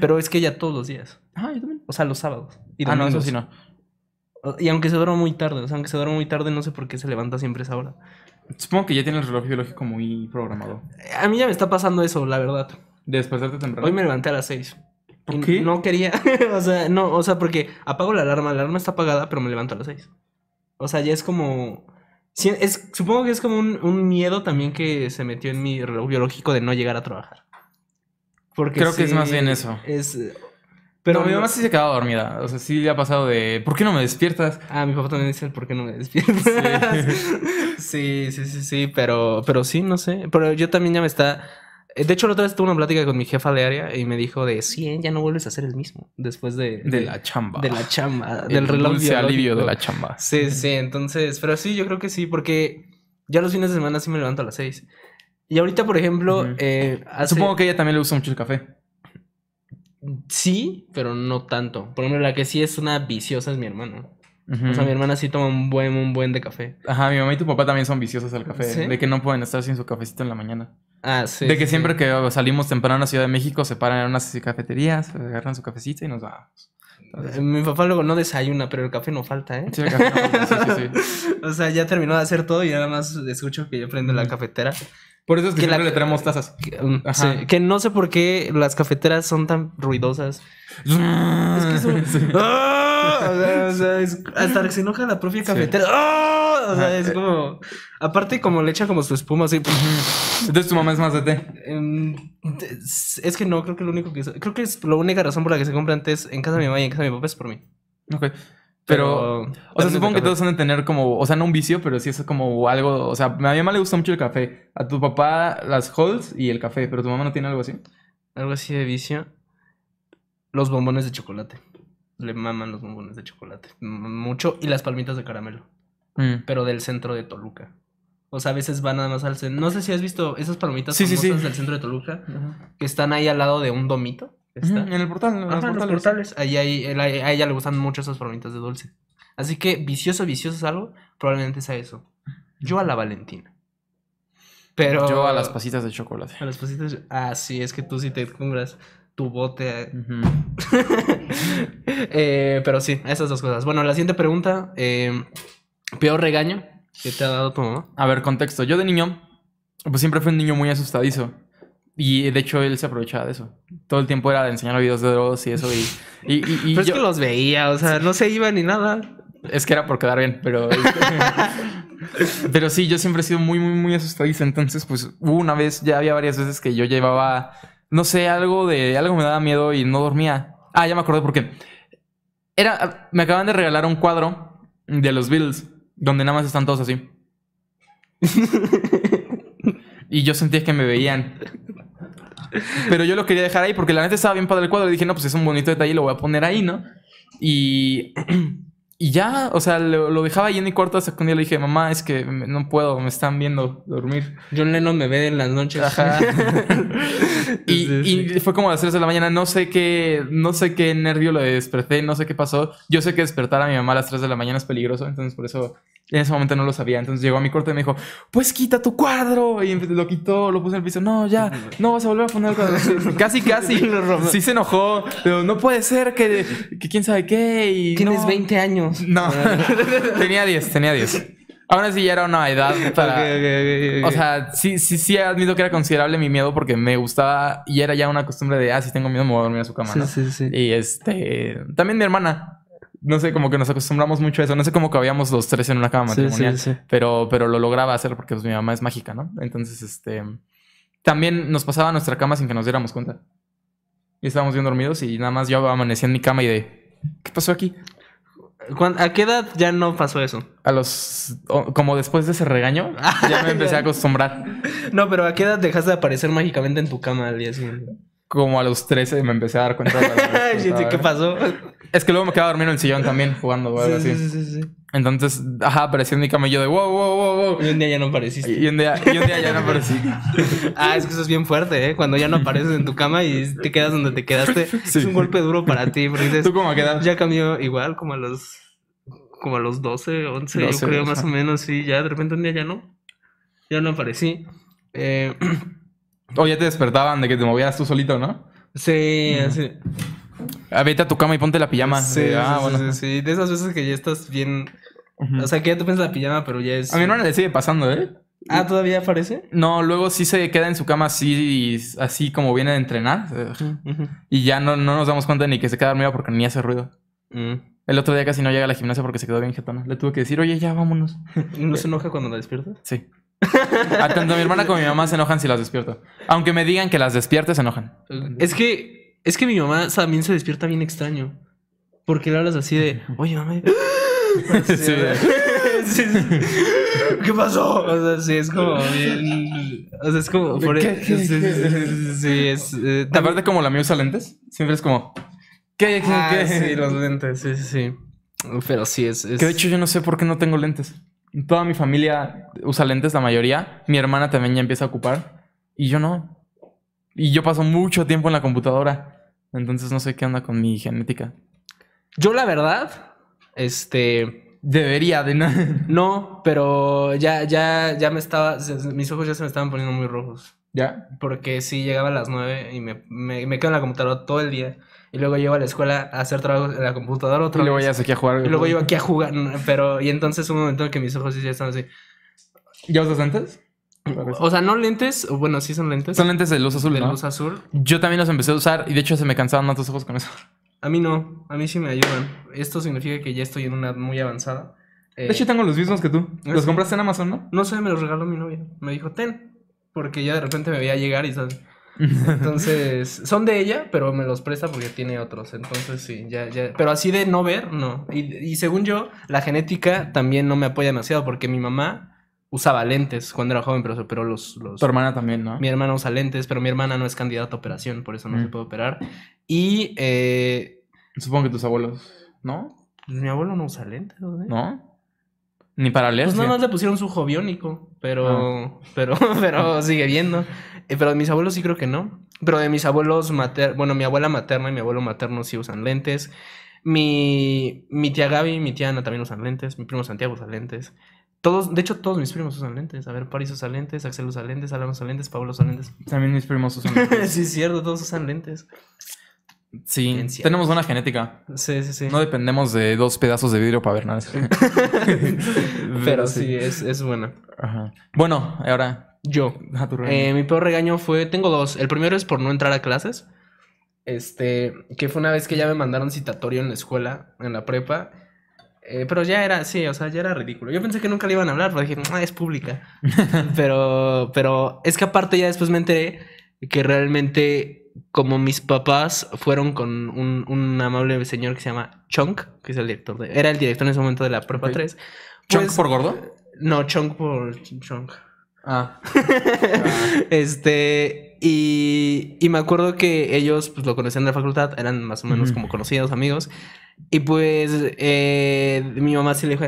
pero es que ya todos los días. Ah, yo también. O sea, los sábados. Y ah, no, eso sí no. Y aunque se duerma muy tarde, o sea, aunque se duerma muy tarde, no sé por qué se levanta siempre esa hora. Supongo que ya tiene el reloj biológico muy programado. A mí ya me está pasando eso, la verdad. ¿De despertarte temprano? Hoy me levanté a las 6. ¿Por qué? No quería, o sea, no, o sea, porque apago la alarma, la alarma está apagada, pero me levanto a las 6. O sea, ya es como... supongo que es como un, miedo también que se metió en mi reloj biológico de no llegar a trabajar. Creo que es más bien eso. Es, pero mi mamá sí se quedaba dormida. O sea, sí le ha pasado de, ¿por qué no me despiertas? Ah, mi papá también dice, ¿por qué no me despiertas? Sí, sí, sí, sí, pero, pero sí, no sé. Pero yo también ya me está... Eh, de hecho, la otra vez tuve una plática con mi jefa de área y me dijo de, sí, ¿eh? ya no vuelves a hacer el mismo después de... De, la chamba. De la chamba, del el reloj dulce alivio de la chamba. Sí, sí, entonces, pero sí, yo creo que sí, porque ya los fines de semana sí me levanto a las seis. Y ahorita, por ejemplo... Eh, Supongo que ella también le gusta mucho el café sí, pero no tanto. Por ejemplo, la que sí es una viciosa es mi hermana. O sea, mi hermana sí toma un buen, un buen de café. Ajá, mi mamá y tu papá también son viciosos al café. De que no pueden estar sin su cafecito en la mañana. Ah, sí. De que siempre que salimos temprano a la Ciudad de México se paran en unas cafeterías, agarran su cafecito y nos vamos. Eh, mi papá luego no desayuna, pero el café no falta, ¿eh? café no falta, sí, sí. o sea, ya terminó de hacer todo y nada más escucho que yo prendo la cafetera por eso es que, siempre le traemos tazas. Que, um, que, no sé por qué las cafeteras son tan ruidosas. es que eso, ah, o sea, hasta que se enoja la propia cafetera. Ah, o sea, es como. Aparte, como le echa como su espuma así. Entonces tu mamá es más de té. Em, es que no, creo que lo único que. Creo que es la única razón por la que se compran té en casa de mi mamá y en casa de mi papá es por mí. Ok. Pero, o sea, supongo que todos van a tener como, o sea, no un vicio, pero sí es como algo, o sea, a mi mamá le gusta mucho el café. A tu papá las holes y el café, pero tu mamá no tiene algo así. Algo así de vicio. Los bombones de chocolate. Le maman los bombones de chocolate. Mucho. Y las palmitas de caramelo. Mm. Pero del centro de Toluca. O sea, a veces van nada más al centro. No sé si has visto esas palmitas del centro de Toluca. Que están ahí al lado de un domito. En el portal, en los portales. Ahí, ahí, a ella le gustan mucho esas formitas de dulce. Así que vicioso, vicioso es algo, probablemente sea eso. Yo a la Valentina. Pero. Yo a las pasitas de chocolate. A las pasitas. Ah, sí, es que tú sí te compras tu bote. Eh, pero sí, esas dos cosas. Bueno, la siguiente pregunta. Em, peor regaño que te ha dado tu mamá. A ver, contexto. Yo de niño, pues siempre fui un niño muy asustadizo. Y de hecho él se aprovechaba de eso. Todo el tiempo era de enseñar videos de drogas y eso. Y, pero yo... es que los veía, o sea, no se iba ni nada. Es que era por quedar bien, pero. pero sí, yo siempre he sido muy, muy, muy asustadiza. Entonces, pues una vez, ya había varias veces que yo llevaba, no sé, algo de. Algo me daba miedo y no dormía. Ah, ya me acordé porque. Era, me acaban de regalar un cuadro de los Bills donde nada más están todos así. y yo sentía que me veían. Pero yo lo quería dejar ahí porque la neta estaba bien padre el cuadro. Y dije, no, pues es un bonito detalle, lo voy a poner ahí, ¿no? Y, y ya, o sea, lo, dejaba ahí en mi cuarto hasta que un día le dije, mamá, es que no puedo, me están viendo dormir. Yo Lennon me ve en las noches. Ajá. y, y fue como a las 3 de la mañana, no sé qué, no sé qué nervio lo desperté, no sé qué pasó. Yo sé que despertar a mi mamá a las 3 de la mañana es peligroso, entonces por eso en ese momento no lo sabía. Entonces llegó a mi corte y me dijo, pues quita tu cuadro. Y em, lo quitó, lo puse en el piso. No, ya, no vas a volver a poner el cuadro. casi, casi. sí se enojó. Pero no puede ser que, quién sabe qué. Tienes 20 años. No, tenía 10, tenía 10. Aún así ya era una edad para... o sea, sí, sí, sí admito que era considerable mi miedo porque me gustaba y era ya una costumbre de, ah, si tengo miedo me voy a dormir a su cama, Sí, sí, Y este... También mi hermana. No sé, como que nos acostumbramos mucho a eso. No sé cómo habíamos los tres en una cama matrimonial. pero, pero lo lograba hacer porque pues, mi mamá es mágica, ¿no? Entonces, este... También nos pasaba nuestra cama sin que nos diéramos cuenta. Y estábamos bien dormidos y nada más yo amanecía en mi cama y de... ¿Qué pasó aquí? ¿A qué edad ya no pasó eso? A los. Como después de ese regaño, ya me empecé a acostumbrar. No, pero ¿a qué edad dejaste de aparecer mágicamente en tu cama al día siguiente? Como a los 13 me empecé a dar cuenta. ¿Qué pasó? Es que luego me quedaba dormido en el sillón también jugando sí, Sí, sí, Entonces, ajá, apareció en mi cama yo de wow, wow, wow, wow. Y un día ya no apareciste. Y un día, y día ya no aparecí. ah, es que eso es bien fuerte, ¿eh? Cuando ya no apareces en tu cama y te quedas donde te quedaste, es un golpe duro para ti. Porque ¿Tú cómo quedas? Ya cambió igual, como a los, como a los 12, 11, yo creo, más o menos. sí ya de repente un día ya no. Ya no aparecí. Eh, o ya te despertaban de que te movías tú solito, ¿no? Sí, así. Ah, a tu cama y ponte la pijama. Sí, ah, de, esas veces que ya estás bien. O sea, que ya te pones la pijama, pero ya es. A mi hermana le sigue pasando, ¿eh? Ah, ¿todavía aparece? No, luego sí se queda en su cama así, así como viene de entrenar. Y ya no, nos damos cuenta ni que se queda dormida porque ni hace ruido. Mm. El otro día casi no llega a la gimnasia porque se quedó bien jetona. Le tuve que decir, oye, ya vámonos. ¿No se enoja cuando la despierta? Sí. Ah, tanto mi hermana como mi mamá se enojan si las despierto. Aunque me digan que las despierte, se enojan. Es que es que mi mamá también se despierta bien extraño. Porque le hablas así de, oye, mami. sí, sí, ¿Qué pasó? O sea, sí, es como O sea, es como. sí, es. Eh, como la mía usa lentes, siempre es como. ¿Qué, qué, ah, Sí, los lentes, sí, sí, Pero sí, es, es. Que de hecho, yo no sé por qué no tengo lentes. Toda mi familia usa lentes, la mayoría. Mi hermana también ya empieza a ocupar. Y yo no. Y yo paso mucho tiempo en la computadora. Entonces no sé qué onda con mi genética. Yo la verdad, este... Debería de no. no, pero ya, ya, ya me estaba... Mis ojos ya se me estaban poniendo muy rojos. ¿Ya? Porque sí, llegaba a las 9 y me, me, quedo en la computadora todo el día. Y luego llego a la escuela a hacer trabajo en la computadora otro. y luego ya aquí a jugar. Y luego yo aquí a jugar. Pero, y entonces un momento en que mis ojos ya están así. ¿Ya usas antes? O sea, no lentes, bueno, sí son lentes. Son lentes de luz azul, de luz azul. Yo también los empecé a usar y de hecho se me cansaban más los ojos con eso. A mí no, a mí sí me ayudan. Esto significa que ya estoy en una muy avanzada. de eh, hecho, tengo los mismos que tú. ¿Ah, ¿Los compraste en Amazon, no? No sé, me los regaló mi novia. Me dijo, ten. Porque ya de repente me veía llegar y ¿sabes? Entonces, son de ella, pero me los presta porque tiene otros. Entonces, sí, ya, ya. Pero así de no ver, no. y según yo, la genética también no me apoya demasiado porque mi mamá usaba lentes cuando era joven, pero se operó los, Tu hermana también, ¿no? Mi hermana usa lentes, pero mi hermana no es candidata a operación, por eso no se mm. puede operar. Y... Eh, Supongo que tus abuelos, ¿no? mi abuelo no usa lentes, ¿no? Ni para leer. Pues nada más le pusieron su joviónico, pero, ah. pero, pero sigue viendo. Eh, pero de mis abuelos sí creo que no. Pero de mis abuelos maternos, bueno, mi abuela materna y mi abuelo materno sí usan lentes. Mi, mi tía Gaby y mi tía Ana también usan lentes. Mi primo Santiago usa lentes. Todos, de hecho, todos mis primos usan lentes. A ver, Paris usa lentes, Axel usa lentes, Alan usa lentes, Pablo usa lentes. También mis primos usan lentes. sí, es cierto, todos usan lentes. Sí, tenemos una genética. Sí, sí, sí. No dependemos de dos pedazos de vidrio para ver nada. Pero sí, es, es, buena. Bueno, ahora. Yo. Eh, mi peor regaño fue. Tengo dos. El primero es por no entrar a clases. Este. Que fue una vez que ya me mandaron citatorio en la escuela, en la prepa. Eh, pero ya era, sí, o sea, ya era ridículo. Yo pensé que nunca le iban a hablar, pero dije, ah, es pública. pero, pero es que aparte ya después me enteré que realmente como mis papás fueron con un, un amable señor que se llama Chunk, que es el director de, era el director en ese momento de la prueba 3. ¿Chunk por gordo? Eh, no, Chunk por Chunk. Ah. este... Y, me acuerdo que ellos pues, lo conocían de la facultad, eran más o menos como conocidos, amigos. Y pues eh, mi mamá sí le dijo,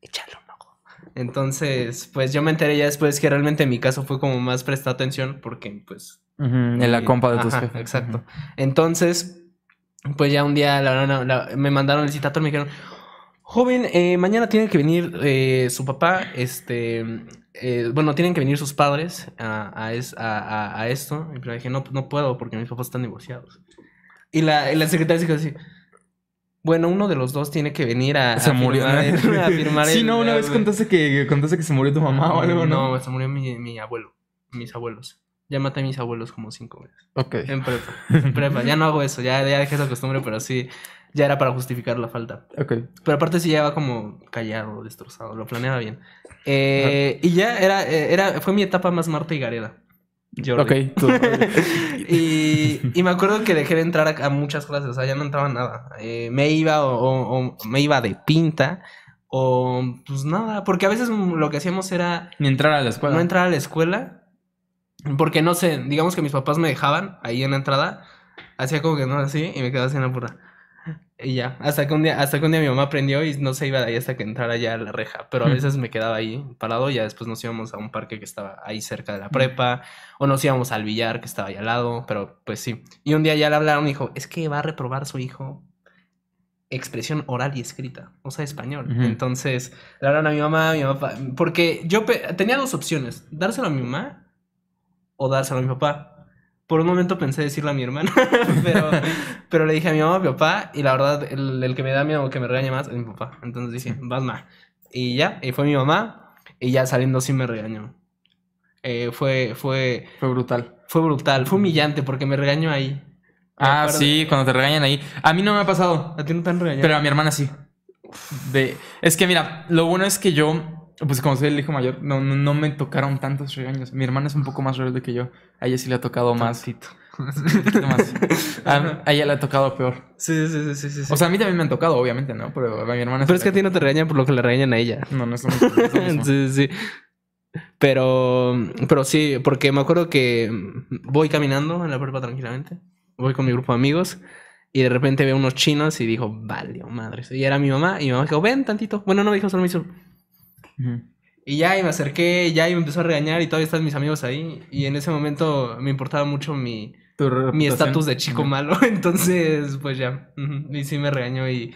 échalo un ojo. Entonces, pues yo me enteré ya después que realmente en mi caso fue como más prestar atención porque pues... en la eh, compa de tus ajá, Exacto. Entonces, pues ya un día la, me mandaron el citatorio y me dijeron, joven, eh, mañana tiene que venir su papá, este, bueno, tienen que venir sus padres a, esto. Y yo dije, no, no puedo porque mis papás están divorciados. Y la, y la secretaria dijo así, bueno, uno de los dos tiene que venir a, firmar, el... a firmar Sí, no, una vez contaste que, contaste que se murió tu mamá o ah, algo, ¿no? No, se murió mi, abuelo, mis abuelos. Ya maté a mis abuelos como cinco veces. Ok. En prepa. En prepa. Ya no hago eso, ya, ya dejé esa costumbre, pero sí, ya era para justificar la falta. Ok. Pero aparte sí ya va como callado, destrozado, lo planeaba bien. Eh, Y ya era, eh, era, fue mi etapa más Marta y Gareda yo y, me acuerdo que dejé de entrar a, muchas clases, o sea, ya no entraba nada. Eh, me iba o, me iba de pinta o pues nada, porque a veces lo que hacíamos era... entrar a la escuela. No entrar a la escuela, porque no sé, digamos que mis papás me dejaban ahí en la entrada, hacía como que no así y me quedaba así en la y ya, hasta que un día, hasta que un día mi mamá aprendió y no se iba de ahí hasta que entrara ya a la reja, pero a veces me quedaba ahí parado, y ya después nos íbamos a un parque que estaba ahí cerca de la prepa, o nos íbamos al billar que estaba ahí al lado, pero pues sí. Y un día ya le hablaron y dijo, es que va a reprobar su hijo expresión oral y escrita, o sea, español. Entonces, le hablaron a mi mamá, a mi papá, porque yo tenía dos opciones, dárselo a mi mamá o dárselo a mi papá por un momento pensé decirle a mi hermana, pero, le dije a mi mamá, a mi papá, y la verdad, el, que me da miedo que me regaña más es mi papá. Entonces dije, vas más. Y ya, y fue mi mamá, y ya saliendo sí me regañó. Eh, fue, fue... Fue brutal. Fue brutal, fue humillante porque me regañó ahí. ah, sí, cuando te regañan ahí. A mí no me ha pasado. A ti no te han regañado. Pero a mi hermana sí. De... Es que mira, lo bueno es que yo pues como soy el hijo mayor, no, no, me tocaron tantos regaños. Mi hermana es un poco más rebelde que yo. A ella sí le ha tocado Tantito. más. A, ella le ha tocado peor. Sí, sí, sí, sí, sí, O sea, a mí también me han tocado, obviamente, ¿no? Pero a mi hermana... Pero es que a ti no te regañan por lo que le regañan a ella. No, no es lo mismo. sí, sí. Pero, pero sí, porque me acuerdo que voy caminando en la prepa tranquilamente. Voy con mi grupo de amigos. Y de repente veo unos chinos y dijo, vale, madre. Y era mi mamá. Y mi mamá dijo, ven tantito. Bueno, no me dijo, solo me hizo... Y ya, y me acerqué, ya, y me empezó a regañar y todavía están mis amigos ahí. Y en ese momento me importaba mucho mi Mi estatus de chico malo. Entonces, pues ya, y sí me regañó y,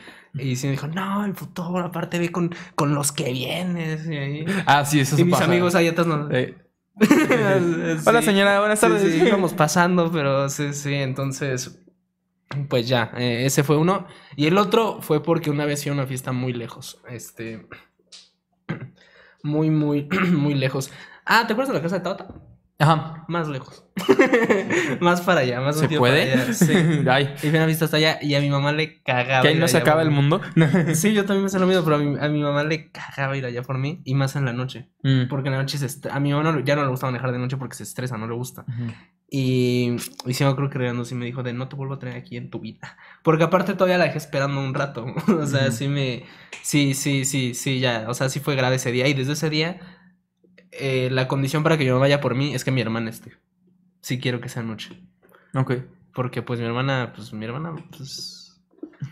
sí me dijo, no, el futuro, aparte ve con, con los que vienes. Y ahí. Ah, sí, eso Y mis amigos ahí atrás no... Eh. Hola señora, buenas tardes. Sí, íbamos pasando, pero sí, sí, entonces... Pues ya, eh, ese fue uno. Y el otro fue porque una vez fui a una fiesta muy lejos. Este muy, muy, muy lejos. Ah, ¿te acuerdas de la casa de Tata? Ajá. Más lejos. más para allá, más ¿Se puede? Sí. Ay. Y me visto hasta allá y a mi mamá le cagaba. ¿Que ahí no se acaba el mundo? sí, yo también me sé lo mismo, pero a mi, a mi, mamá le cagaba ir allá por mí y más en la noche. Mm. Porque en la noche a mi mamá ya no le gusta manejar de noche porque se estresa, no le gusta. Y, y creo que y me dijo de no te vuelvo a tener aquí en tu vida. Porque aparte todavía la dejé esperando un rato. o sea, sí me... Sí, sí, sí, sí, ya. O sea, sí fue grave ese día. Y desde ese día, eh, la condición para que yo vaya por mí es que mi hermana esté. Sí quiero que sea noche. Ok. Porque pues mi hermana, pues mi hermana, pues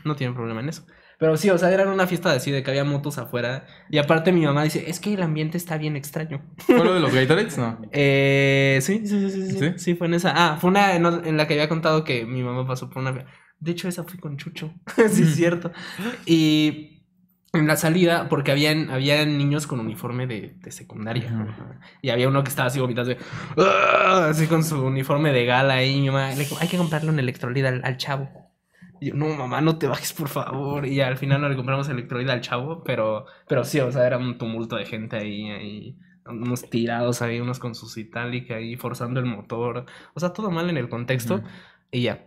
no tiene problema en eso. Pero sí, o sea, era una fiesta así de que había motos afuera. Y aparte mi mamá dice, es que el ambiente está bien extraño. ¿Fue lo de los Gatorades? No. sí, sí, sí, sí, sí. fue en esa. Ah, fue una en, la que había contado que mi mamá pasó por una... De hecho, esa fui con Chucho. sí, es cierto. Y en la salida, porque habían, habían niños con uniforme de, secundaria. Y había uno que estaba así vomitando, así, con su uniforme de gala. Y mi mamá le dijo, hay que comprarle un electrolid al, al chavo yo, no, mamá, no te bajes, por favor. Y al final no le compramos electroida al chavo, pero, pero sí, o sea, era un tumulto de gente ahí, ahí unos tirados ahí, unos con sus itálicas ahí, forzando el motor. O sea, todo mal en el contexto. Y ya.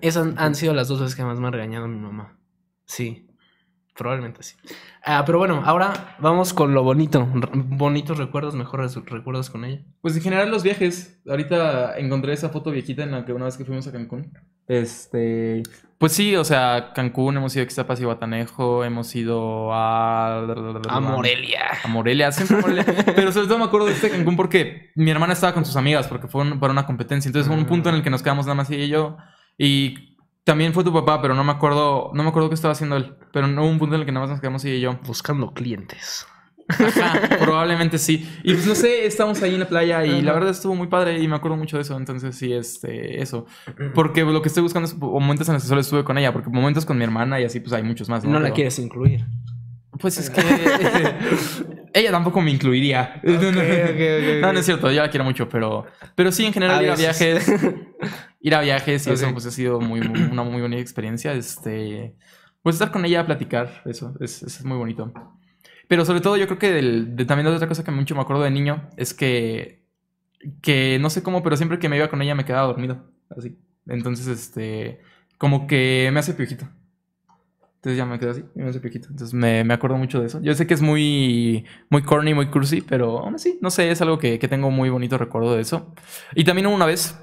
Esas han sido las dos veces que más me ha regañado mi mamá. Sí. Probablemente sí. Ah, pero bueno, ahora vamos con lo bonito. bonitos recuerdos, mejores recuerdos con ella. Pues en general los viajes. Ahorita encontré esa foto viejita en la que una vez que fuimos a Cancún. Este. Pues sí, o sea, Cancún, hemos ido a Quizapas y Guatanejo, hemos ido a. A Morelia. A Morelia, siempre Morelia. Pero sobre todo me acuerdo de este Cancún porque mi hermana estaba con sus amigas, porque fue para una competencia. Entonces fue un ah. punto en el que nos quedamos nada más ella y yo. Y también fue tu papá, pero no me acuerdo, no me acuerdo qué estaba haciendo él. Pero no hubo un punto en el que nada más nos quedamos ella y yo. Buscando clientes. Ajá, probablemente sí. Y pues no sé, estamos ahí en la playa y la verdad estuvo muy padre y me acuerdo mucho de eso. Entonces sí, este, eso. Porque lo que estoy buscando es momentos en los que solo estuve con ella, porque momentos con mi hermana y así pues hay muchos más. No, la quieres incluir. Pues es que ella tampoco me incluiría. no, no es cierto, yo la quiero mucho, pero, pero sí, en general ir viajes ir a viajes y eso pues ha sido muy, una muy bonita experiencia. Este, pues estar con ella a platicar, eso es, es muy bonito. Pero sobre todo yo creo que del, de, también otra cosa que mucho me acuerdo de niño es que, que no sé cómo, pero siempre que me iba con ella me quedaba dormido, así. Entonces, este, como que me hace piojito. Entonces ya me quedo así, me hace piojito. Entonces me, me, acuerdo mucho de eso. Yo sé que es muy, muy corny, muy cursi, pero aún así, no sé, es algo que, que tengo muy bonito recuerdo de eso. Y también una vez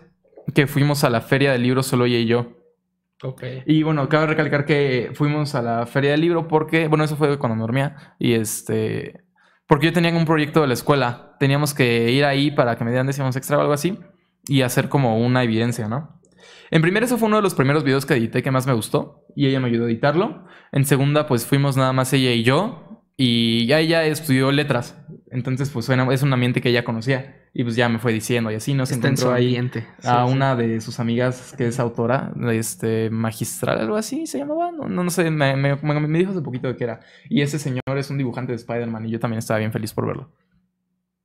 que fuimos a la feria del libro solo ella y yo. Okay. Y bueno, cabe recalcar que fuimos a la feria del libro porque, bueno, eso fue cuando dormía. Y este, porque yo tenía un proyecto de la escuela. Teníamos que ir ahí para que me dieran decíamos extra o algo así y hacer como una evidencia, ¿no? En primera, eso fue uno de los primeros videos que edité que más me gustó y ella me ayudó a editarlo. En segunda, pues fuimos nada más ella y yo y ya ella estudió letras. Entonces, pues es un ambiente que ella conocía. Y pues ya me fue diciendo y así, ¿no? Se encontró ahí a una de sus amigas que es autora, este, magistral, algo así se llamaba, no, no, sé, me, dijo hace poquito de qué era. Y ese señor es un dibujante de Spider-Man y yo también estaba bien feliz por verlo.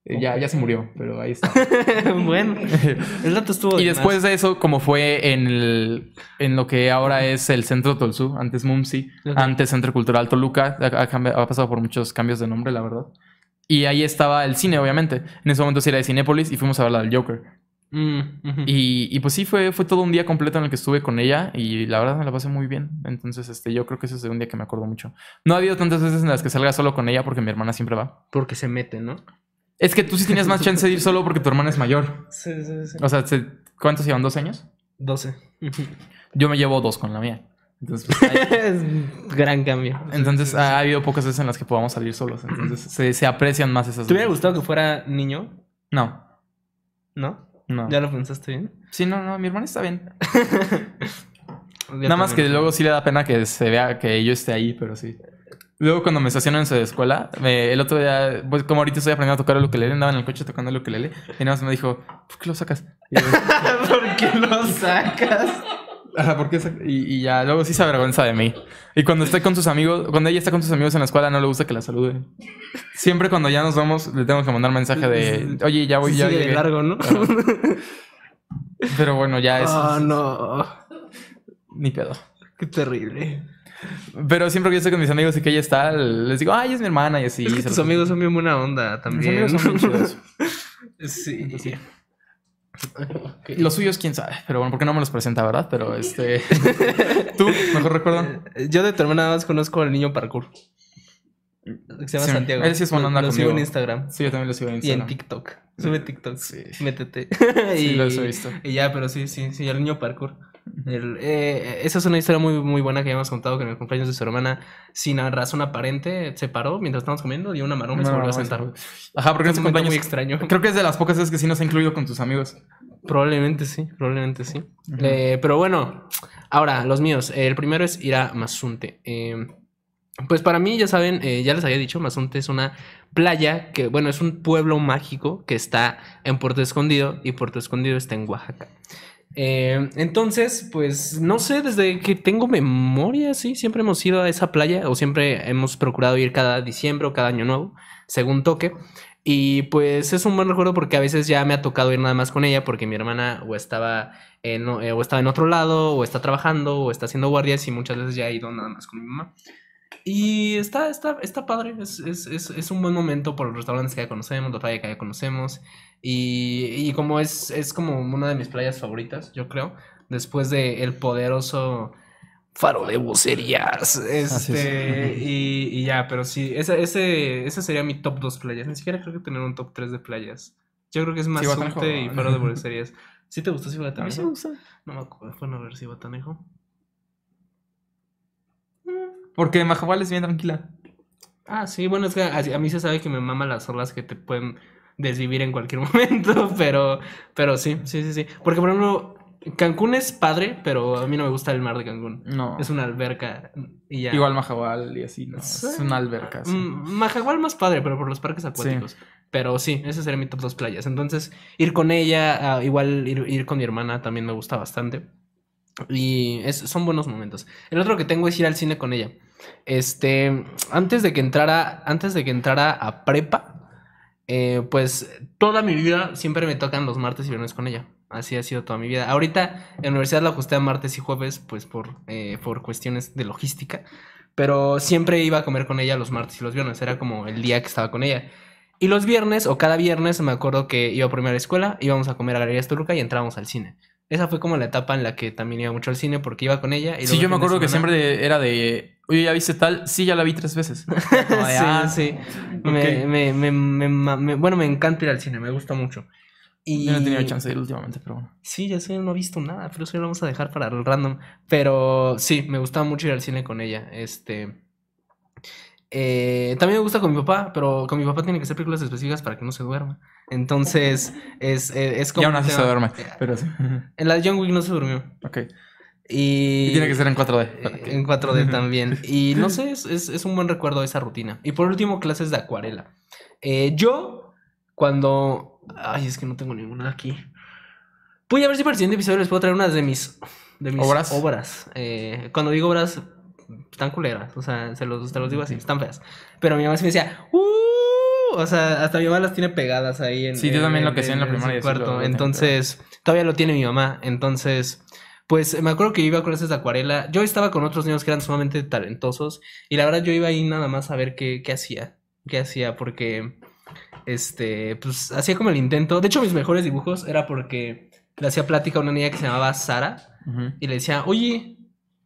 Eh, ya, ya se murió, pero ahí está. bueno, el dato estuvo. Y después de eso, como fue en, el, en lo que ahora es el Centro Tolsú, antes Mumsi, antes Centro Cultural Toluca, ha, pasado por muchos cambios de nombre, la verdad. Y ahí estaba el cine, obviamente. En ese momento sí era de Cinépolis y fuimos a ver la del Joker. Mm, y, pues sí, fue, fue todo un día completo en el que estuve con ella y la verdad me la pasé muy bien. Entonces, este, yo creo que ese es un día que me acuerdo mucho. No ha habido tantas veces en las que salga solo con ella porque mi hermana siempre va. Porque se mete, ¿no? Es que tú sí tenías más chance de ir solo porque tu hermana es mayor. Sí, sí, sí. O sea, ¿cuántos llevan? ¿Dos años? Doce. yo me llevo dos con la mía. Entonces, pues, gran cambio. Entonces, ha habido pocas veces en las que podamos salir solos. Entonces, se, aprecian más esas. ¿Te hubiera gustado que fuera niño? No. ¿No? No. ¿Ya lo pensaste bien? Sí, no, no, mi hermano está bien. Nada más que luego sí le da pena que se vea que yo esté ahí, pero sí. Luego cuando me estaciono en su escuela, el otro día, pues, como ahorita estoy aprendiendo a tocar el ukelele, andaba en el coche tocando el ukelele y nada más me dijo, ¿por qué lo sacas? ¿Por qué lo sacas? Ajá, porque y, y, ya luego sí se avergüenza de mí. Y cuando está con sus amigos, cuando ella está con sus amigos en la escuela, no le gusta que la salude. Siempre cuando ya nos vamos, le tengo que mandar mensaje de, oye, ya voy, ya. largo, Pero, bueno, ya es. oh, no. Ni pedo. Qué terrible. Pero siempre que yo estoy con mis amigos y que ella está, les digo, ay, es mi hermana y así. Es amigos son bien buena onda también. sí. sí. Los suyos, quién sabe, pero bueno, porque no me los presenta, ¿verdad? Pero este. ¿Tú? ¿Mejor recuerdan? Eh, yo de Termin nada más conozco al niño parkour. Que se llama Santiago. Él sí es Lo sigo en Instagram. Sí, yo también lo sigo en Instagram. Y en TikTok. Sube TikTok. Sí. Métete. sí, lo he visto. Y ya, pero sí, sí, sí, el niño parkour. Eh, eh, esa es una historia muy, muy buena que habíamos contado que en el cumpleaños de su hermana, sin razón aparente, se paró mientras estábamos comiendo, dio una maroma se volvió a sentar. Ajá, porque es un cumpleaños muy extraño. Creo que es de las pocas veces que sí nos ha incluido con tus amigos. Probablemente sí, probablemente sí. Eh, pero bueno, ahora, los míos. el primero es ir a Mazunte. pues para mí, ya saben, ya les había dicho, Mazunte es una playa que, bueno, es un pueblo mágico que está en Puerto Escondido y Puerto Escondido está en Oaxaca. Eh, entonces, pues no sé, desde que tengo memoria, sí, siempre hemos ido a esa playa o siempre hemos procurado ir cada diciembre o cada año nuevo, según toque. Y pues es un buen recuerdo porque a veces ya me ha tocado ir nada más con ella porque mi hermana o estaba en, eh, o estaba en otro lado, o está trabajando, o está haciendo guardias y muchas veces ya he ido nada más con mi mamá. Y está, está, padre, es, un buen momento por los restaurantes que ya conocemos, la playa que ya conocemos. Y, como es, es como una de mis playas favoritas, yo creo, después de el poderoso faro de Bucerías ah, este, y, ya, pero sí, esa ese, sería mi top 2 playas. Ni siquiera creo que tener un top 3 de playas. Yo creo que es más fuerte y faro de Bucerías ¿Sí te gustó Cibatanejo? A me gusta. No me acuerdo. Bueno, a ver Cibatanejo. Porque Majahual es bien tranquila. Ah, sí, bueno, es que a, a mí se sabe que me mama las olas que te pueden desvivir en cualquier momento, pero, pero sí, sí, sí, sí. Porque, por ejemplo, Cancún es padre, pero a mí no me gusta el mar de Cancún. No. Es una alberca y Igual Majagual y así, ¿no? Es una alberca. Mm, más padre, pero por los parques acuáticos. Pero sí, esas sería mi top dos playas. Entonces, ir con ella, ah, igual ir, con mi hermana también me gusta bastante. Y son buenos momentos. El otro que tengo es ir al cine con ella. Este, antes de que entrara, antes de que entrara a prepa, eh, pues toda mi vida siempre me tocan los martes y viernes con ella. Así ha sido toda mi vida. Ahorita en la universidad la ajusté a martes y jueves, pues por, eh, por cuestiones de logística. Pero siempre iba a comer con ella los martes y los viernes. Era como el día que estaba con ella. Y los viernes, o cada viernes, me acuerdo que iba primero a la escuela, íbamos a comer a Galerías Toluca y entrábamos al cine. Esa fue como la etapa en la que también iba mucho al cine porque iba con ella. Y sí, yo me acuerdo que siempre era de Oye, ¿ya viste tal? Sí, ya la vi tres veces. sí, sí. bueno, me encanta ir al cine, me gusta mucho. Yo no he tenido chance de ir últimamente, pero bueno. Sí, ya sé, no he visto nada, pero eso ya lo vamos a dejar para el random. Pero sí, me gustaba mucho ir al cine con ella. Este. Eh, también me gusta con mi papá, pero con mi papá tiene que ser películas específicas para que no se duerma. Entonces, es, es, como. Ya no se duerme, eh, pero sí. En la John Wick no se durmió. Ok. Y, tiene que ser en 4D. En 4D también. Y no sé, es, un buen recuerdo esa rutina. Y por último, clases de acuarela. Eh, yo, cuando... Ay, es que no tengo ninguna aquí. Voy a ver si para el siguiente episodio les puedo traer unas de mis, obras. obras. Eh, cuando digo obras, están culeras. O sea, se los, los digo así, están feas. Pero mi mamá sí me decía, uh", O sea, hasta mi mamá las tiene pegadas ahí en. Sí, yo también lo que en la primaria. Entonces, todavía lo tiene mi mamá. Entonces pues eh, me acuerdo que iba con esas de acuarela. Yo estaba con otros niños que eran sumamente talentosos y la verdad yo iba ahí nada más a ver qué, qué hacía, qué hacía, porque, este, pues hacía como el intento. De hecho, mis mejores dibujos era porque le hacía plática a una niña que se llamaba Sara y le decía, oye,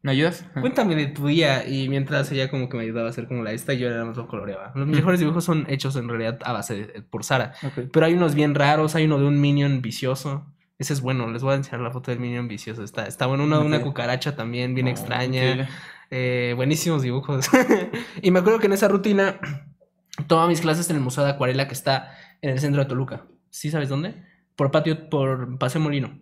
¿Me ayudas? Cuéntame de tu día. Y mientras ella como que me ayudaba a hacer como la esta, yo era más lo coloreaba. Los mejores dibujos son hechos en realidad a base de, por Sara. Pero hay unos bien raros, hay uno de un minion vicioso. Ese es bueno, les voy a enseñar la foto del Minion vicioso. Está, bueno, una una cucaracha también, bien ah, extraña. Eh, buenísimos dibujos. y me acuerdo que en esa rutina todas mis clases en el Museo de Acuarela que está en el centro de Toluca. ¿Sí sabes dónde? Por patio, por Paseo Molino.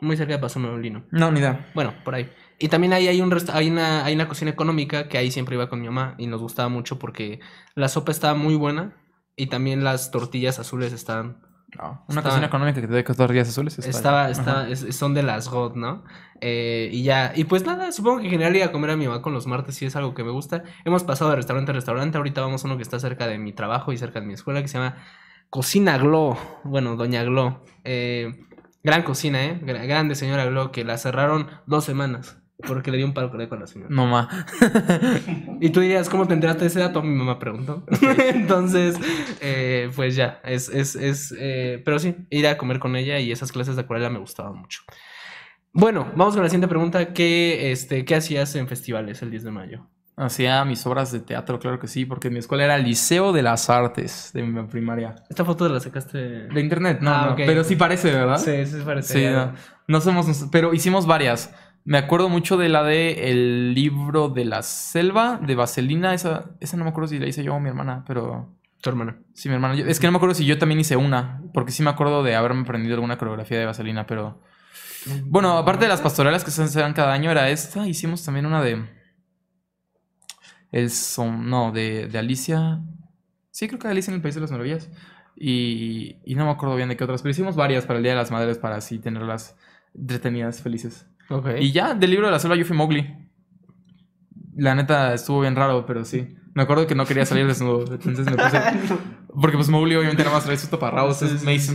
Muy cerca de Paseo Molino. No, ni da. Bueno, por ahí. Y también ahí hay, un hay, una, hay una cocina económica que ahí siempre iba con mi mamá y nos gustaba mucho porque la sopa estaba muy buena y también las tortillas azules estaban una cocina económica que te dé días azules. Estaba, estaba, son de las God, ¿no? Eh, y ya, y pues nada, supongo que en general ir a comer a mi mamá con los martes si es algo que me gusta. Hemos pasado de restaurante a restaurante, ahorita vamos a uno que está cerca de mi trabajo y cerca de mi escuela que se llama Cocina Glo, bueno, Doña Glo. Eh, gran cocina, ¿eh? Grande señora Glo, que la cerraron dos semanas. Porque le dio un paro cardíaco a la señora. No más. y tú dirías, ¿cómo te enteraste de ese dato? Mi mamá preguntó. Entonces, eh, pues ya, es, es, es eh, pero sí, ir a comer con ella y esas clases de acuarela me gustaban mucho. Bueno, vamos con la siguiente pregunta. ¿Qué, este, ¿Qué hacías en festivales el 10 de mayo? Hacía mis obras de teatro, claro que sí, porque mi escuela era Liceo de las Artes de mi primaria. ¿Esta foto la sacaste? De internet, no, ah, pero sí parece, ¿verdad? Sí, sí parece. Sí, no. no somos, pero hicimos varias. Me acuerdo mucho de la de El libro de la selva, de Vaselina. Esa, esa no me acuerdo si la hice yo o mi hermana, pero. Tu hermana. Sí, mi hermana. Es que no me acuerdo si yo también hice una, porque sí me acuerdo de haberme aprendido alguna coreografía de Vaselina, pero. Bueno, aparte de las pastorales que se hacen cada año, era esta. Hicimos también una de. El son. No, de, de Alicia. Sí, creo que Alicia en el País de las Maravillas. Y, y no me acuerdo bien de qué otras, pero hicimos varias para el Día de las Madres para así tenerlas entretenidas, felices. Y ya, del libro de la selva yo fui Mowgli. La neta estuvo bien raro, pero sí. Me acuerdo que no quería salir desnudo, entonces me puse... Porque pues Mowgli obviamente era más trae para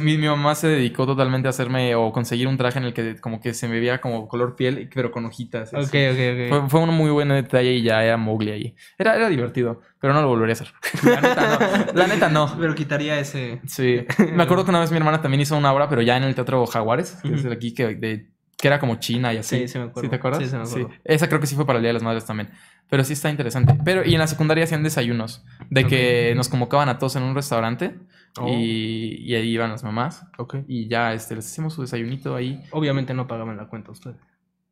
mi, mamá se dedicó totalmente a hacerme o conseguir un traje en el que como que se me veía como color piel, pero con hojitas. Ok, ok, ok. Fue, un muy buen detalle y ya era Mowgli ahí. Era, era divertido, pero no lo volvería a hacer. La neta no. La neta, no. pero quitaría ese... Sí. Me acuerdo que una vez mi hermana también hizo una obra, pero ya en el Teatro Jaguares, es el aquí que de que era como China y así. Sí, sí me acuerdo. ¿Sí te acuerdas? Sí, sí me acuerdo. Esa creo que sí fue para el Día de las Madres también. Pero sí está interesante. Pero, y en la secundaria hacían desayunos, de que nos convocaban a todos en un restaurante y, oh. y, ahí iban las mamás. Okay. Y ya este, les hicimos su desayunito ahí. Obviamente no pagaban la cuenta ustedes.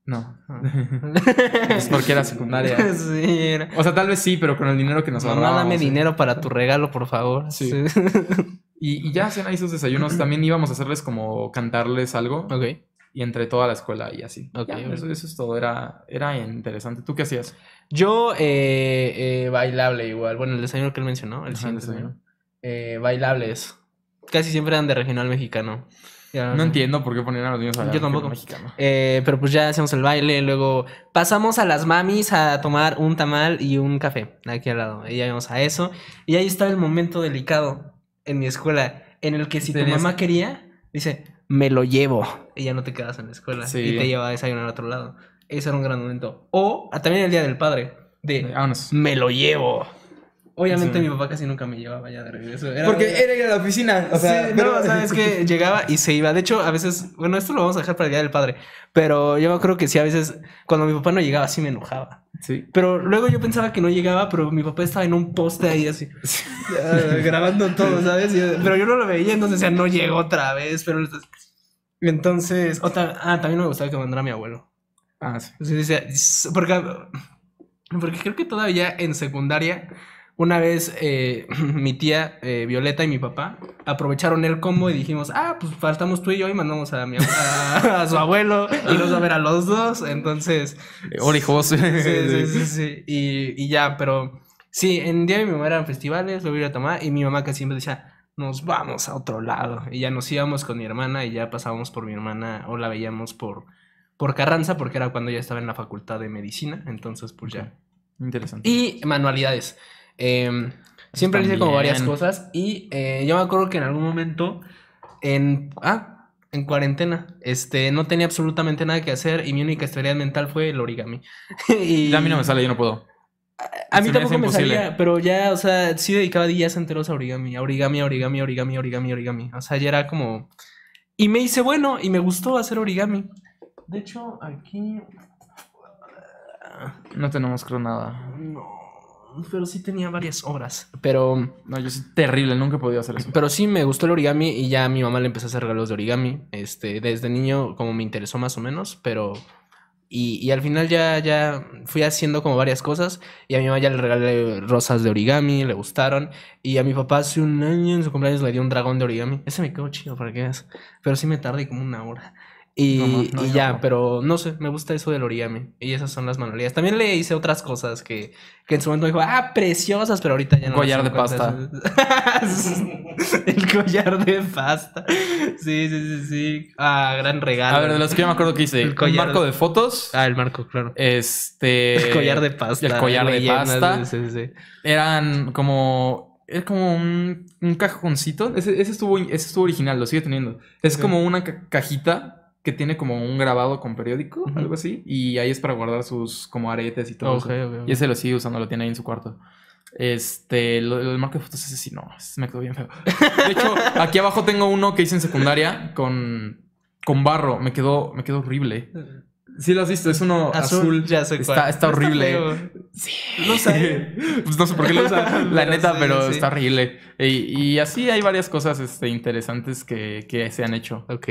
No. Ah. es porque era secundaria. sí, O sea, tal vez sí, pero con el dinero que nos No, dame ¿eh? dinero para tu regalo, por favor. Sí. y, y, ya hacían ahí sus desayunos. También íbamos a hacerles como cantarles algo. Ok y entre toda la escuela y así. Okay, eso, es todo, era, era interesante. ¿Tú qué hacías? Yo, eh, eh, bailable igual. Bueno, el señor que él mencionó, el eh, bailables. Casi siempre eran de regional mexicano. no entiendo por qué ponían a los niños a Yo tampoco. pero pues ya hacemos el baile, luego pasamos a las mamis a tomar un tamal y un café aquí al lado. Y ya íbamos a eso. Y ahí está el momento delicado en mi escuela, en el que si tu mamá quería, dice, me lo llevo. Y ya no te quedas en la escuela y te lleva a desayunar a otro lado. Ese era un gran momento. O ah, también el Día del Padre, de me lo llevo. Obviamente mi papá casi nunca me llevaba ya de regreso. Porque era ir a la oficina. O sea, no, es que llegaba y se iba. De hecho, a veces, bueno, esto lo vamos a dejar para el día del padre. Pero yo creo que sí, a veces, cuando mi papá no llegaba, sí me enojaba. Sí. Pero luego yo pensaba que no llegaba, pero mi papá estaba en un poste ahí así, grabando todo, ¿sabes? pero yo no lo veía, entonces, decía, no llegó otra vez, pero entonces, ah, también me gustaba que mandara a mi abuelo. Ah, sí. porque, porque creo que todavía en secundaria una vez eh, mi tía eh, Violeta y mi papá aprovecharon el combo y dijimos, ah, pues faltamos tú y yo y mandamos a, mi, a, su abuelo y nos va a ver a los dos. Entonces... Eh, Orijos. Sí, sí, sí, Y, ya, pero sí, en día de mi mamá eran festivales, lo iba a tomar y mi mamá casi siempre decía, nos vamos a otro lado. Y ya nos íbamos con mi hermana y ya pasábamos por mi hermana o la veíamos por, por Carranza, porque era cuando ya estaba en la facultad de medicina. Entonces, pues ya. Interesante. Y manualidades. Em, siempre hice como varias cosas. Y eh, yo me acuerdo que en algún momento, en. Ah, en cuarentena, este, no tenía absolutamente nada que hacer y mi única estabilidad mental fue el origami. y... a mí no me sale, yo no puedo. A, mí tampoco me, salía, pero ya, o sea, sí dedicaba días enteros a origami, origami, origami, origami, origami, origami. O sea, ya era como. Y me hice bueno y me gustó hacer origami. De hecho, aquí. No tenemos creo No pero sí tenía varias obras. Pero. No, yo soy terrible, nunca podía hacer eso. Pero sí me gustó el origami y ya a mi mamá le empecé a hacer regalos de origami. Este, desde niño, como me interesó más o menos, pero. Y, al final ya, ya fui haciendo como varias cosas. Y a mi mamá ya le regalé rosas de origami, le gustaron. Y a mi papá hace un año en su cumpleaños le dio un dragón de origami. Ese me quedó chido, para que es? Pero sí me tardé como una hora. Y, ya, pero no sé, me gusta eso del origami. Y esas son las manualidades. También le hice otras cosas que, que en su momento dijo, ah, preciosas, pero ahorita ya no. Collar de pasta. el collar de pasta. Sí, sí, sí, sí. Ah, gran regalo. A ver, de los que yo me acuerdo que hice. El marco de fotos. Ah, el marco, claro. Este. El collar de pasta. El collar de pasta. Sí, sí. Eran como es como un, cajoncito. Ese, estuvo, ese estuvo original, lo sigue teniendo. Es como una cajita que tiene como un grabado con periódico, algo así, y ahí es para guardar sus como aretes y todo Y ese lo sigue usando, lo tiene ahí en su cuarto. Este, lo, marco de fotos ese sí, no, me quedó bien feo. De hecho, aquí abajo tengo uno que hice en secundaria con, con barro, me quedó, me quedó horrible. Sí lo has visto, es uno azul. Ya sé está, está, horrible. sí. Lo sé. pues no sé por qué lo usa. La neta, pero está horrible. Y, así hay varias cosas este, interesantes que, que se han hecho. Ok.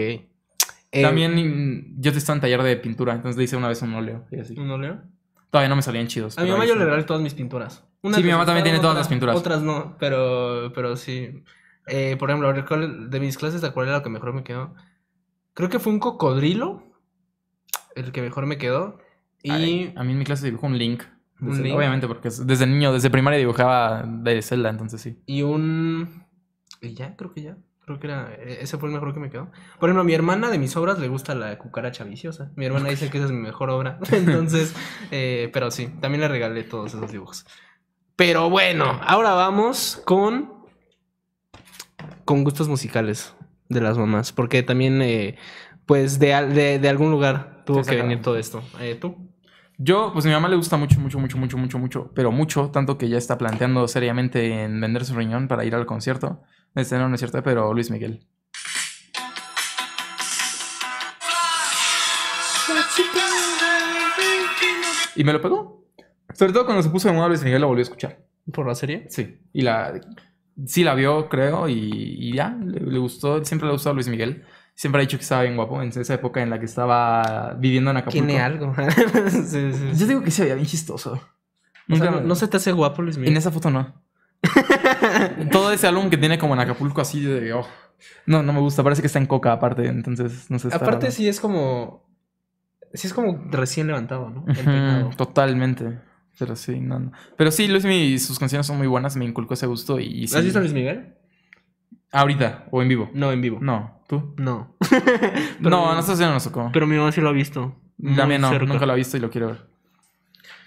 Eh, también yo te estaba en taller de pintura, entonces le hice una vez un óleo. ¿Un óleo? Todavía no me salían chidos. A mi mamá yo le regalé todas mis pinturas. sí, mi mamá también tiene todas las pinturas. Otras no, pero, pero sí. Eh, por ejemplo, de mis clases de era lo que mejor me quedó. Creo que fue un cocodrilo el que mejor me quedó. Y a mí en mi clase dibujó un link. Obviamente, porque desde niño, desde primaria dibujaba de Zelda, entonces sí. Y un. Y ya, creo que ya. Creo que era. E, ese fue el mejor que me quedó. Por ejemplo, mi hermana de mis obras le gusta la cucaracha viciosa. Mi hermana dice que esa es mi mejor obra. Entonces, eh, pero sí, también le regalé todos esos dibujos. Pero bueno, ahora vamos con. Con gustos musicales de las mamás. Porque también, eh, pues, de, de, algún lugar tuvo que venir todo esto. Eh, ¿Tú? Yo, pues a mi mamá le gusta mucho, mucho, mucho, mucho, mucho, mucho, pero mucho, tanto que ya está planteando seriamente en vender su riñón para ir al concierto. Este no, es cierto, pero Luis Miguel. Y me lo pegó. Sobre todo cuando se puso de moda Luis Miguel, lo volvió a escuchar. ¿Por la serie? Sí. Y la. Sí, la vio, creo, y, ya. Le, gustó, siempre le ha gustado Luis Miguel siempre ha dicho que estaba bien guapo en esa época en la que estaba viviendo en Acapulco. Tiene algo. Yo digo que se veía bien chistoso. no, se te hace guapo, Luis Miguel. En esa foto no. Todo ese álbum que tiene como en Acapulco así de... Oh. No, no me gusta. Parece que está en coca aparte, entonces no sé. Aparte sí es como... Sí es como recién levantado, ¿no? totalmente. Pero sí, no, Pero sí, Luis Miguel, sus canciones son muy buenas. Me inculcó ese gusto y... ¿Has visto Luis Miguel? Ahorita, o en vivo. No, en vivo. No. No. no, no Pero mi mamá sí lo ha visto. También no, nunca lo ha visto y lo quiero ver.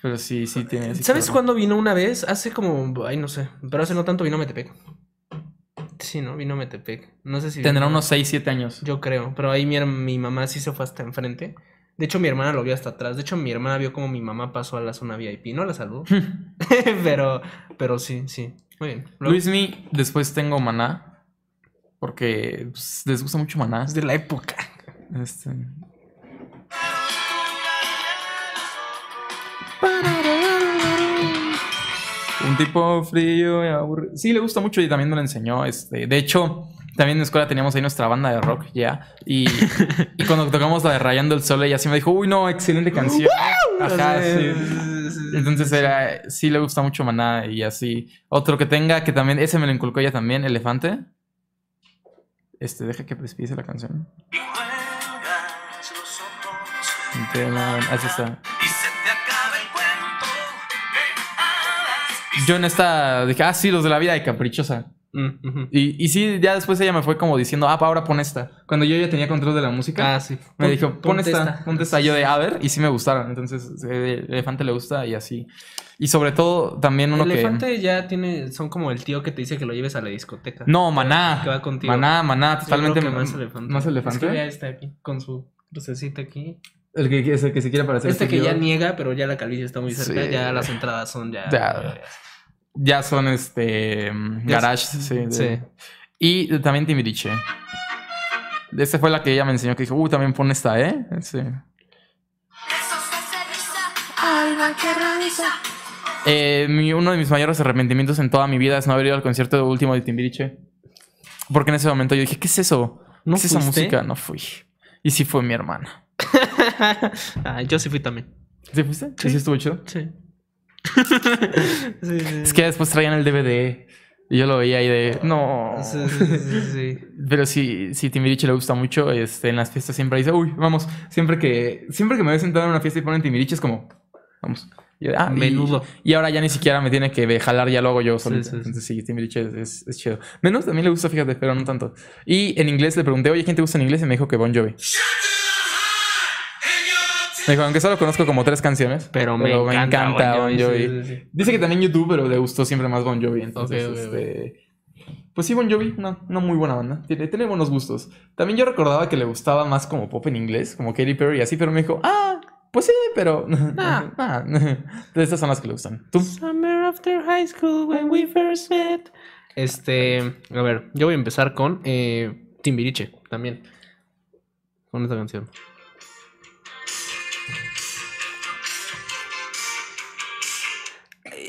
Pero sí, sí tiene. ¿Sabes cuándo vino una vez? Hace como. Ay, no sé. Pero hace no tanto vino Metepec. Sí, ¿no? Vino Metepec. No sé si. Tendrá unos 6, 7 años. Yo creo. Pero ahí mi, mamá sí se fue hasta enfrente. De hecho, mi hermana lo vio hasta atrás. De hecho, mi hermana vio como mi mamá pasó a la zona VIP. No la saludó. pero, pero sí, sí. Muy bien. Luismi, después tengo Maná. Porque pues, les gusta mucho Maná, es de la época. Este... Un tipo frío y aburrido. Sí, le gusta mucho y también me lo enseñó. Este, de hecho, también en la escuela teníamos ahí nuestra banda de rock ya. y, cuando tocamos la de Rayando el Sol, ella sí me dijo, uy, no, excelente canción. Entonces era, sí le gusta mucho Maná y así. Otro que tenga, que también, ese me lo inculcó ella también, Elefante. Este, deja que despide la canción. así está. Yo en esta dije, ah, sí, los de la vida de caprichosa. Mm, y, y sí, ya después ella me fue como diciendo, ah, ahora pon esta. Cuando yo ya tenía control de la música, ah, sí. me dijo, pon, esta, esta. Yo de, a ver, y sí me gustaron. Entonces, el elefante le gusta y así. Y sobre todo, también uno que que... Elefante ya tiene... Son como el tío que te dice que lo lleves a la discoteca. No, maná. Que va contigo. Maná, maná, totalmente... Yo que más elefante. Más elefante. Es que ya está aquí, con su crucecita aquí. El que, es el que se quiere parecer. Este, este que ya niega, pero ya la calvicie está muy cerca. Ya las entradas son ya. ya. ya ya son este mm, Garage. sí. Y también Timbiriche. Esta fue la que ella me enseñó que dijo, uy, uh, también pone esta, ¿eh? Sí. Eh, uno de mis mayores arrepentimientos en toda mi vida es no haber ido al concierto último de Timbiriche. Porque en ese momento yo dije, ¿qué es eso? ¿No ¿Qué es esa música? No fui. Y sí fue mi hermana. Ah, yo sí fui también. ¿Sí fuiste? ¿Sí, ¿Sí estuvo chido? Sí. Es que después traían el DVD. Y yo lo veía y de, no. Pero si Si Timbiriche le gusta mucho. Este, en las fiestas siempre dice, uy, vamos. Siempre que, siempre que me voy a sentar en una fiesta y ponen Timbiriche es como, vamos. Y, ah, Menudo. Y, ahora ya ni siquiera me tiene que jalar, ya lo hago yo solo Entonces sí, Timbiriche es, chido. Menos también le gusta, fíjate, pero no tanto. Y en inglés le pregunté, oye, ¿quién te gusta en inglés? Y me dijo que Bon Jovi. Me dijo, aunque solo conozco como tres canciones. Pero me encanta, Bon Jovi. Dice que también YouTube, pero le gustó siempre más Bon Jovi. Entonces, este... Pues sí, Bon Jovi, no muy buena banda. Tiene, buenos gustos. También yo recordaba que le gustaba más como pop en inglés, como Katy Perry y así, pero me dijo, ah, pues sí, pero. Nah. nah. Estas son las que le gustan. Summer after high school when we first met. Este. A ver, yo voy a empezar con eh, Timbiriche también. Con esta canción.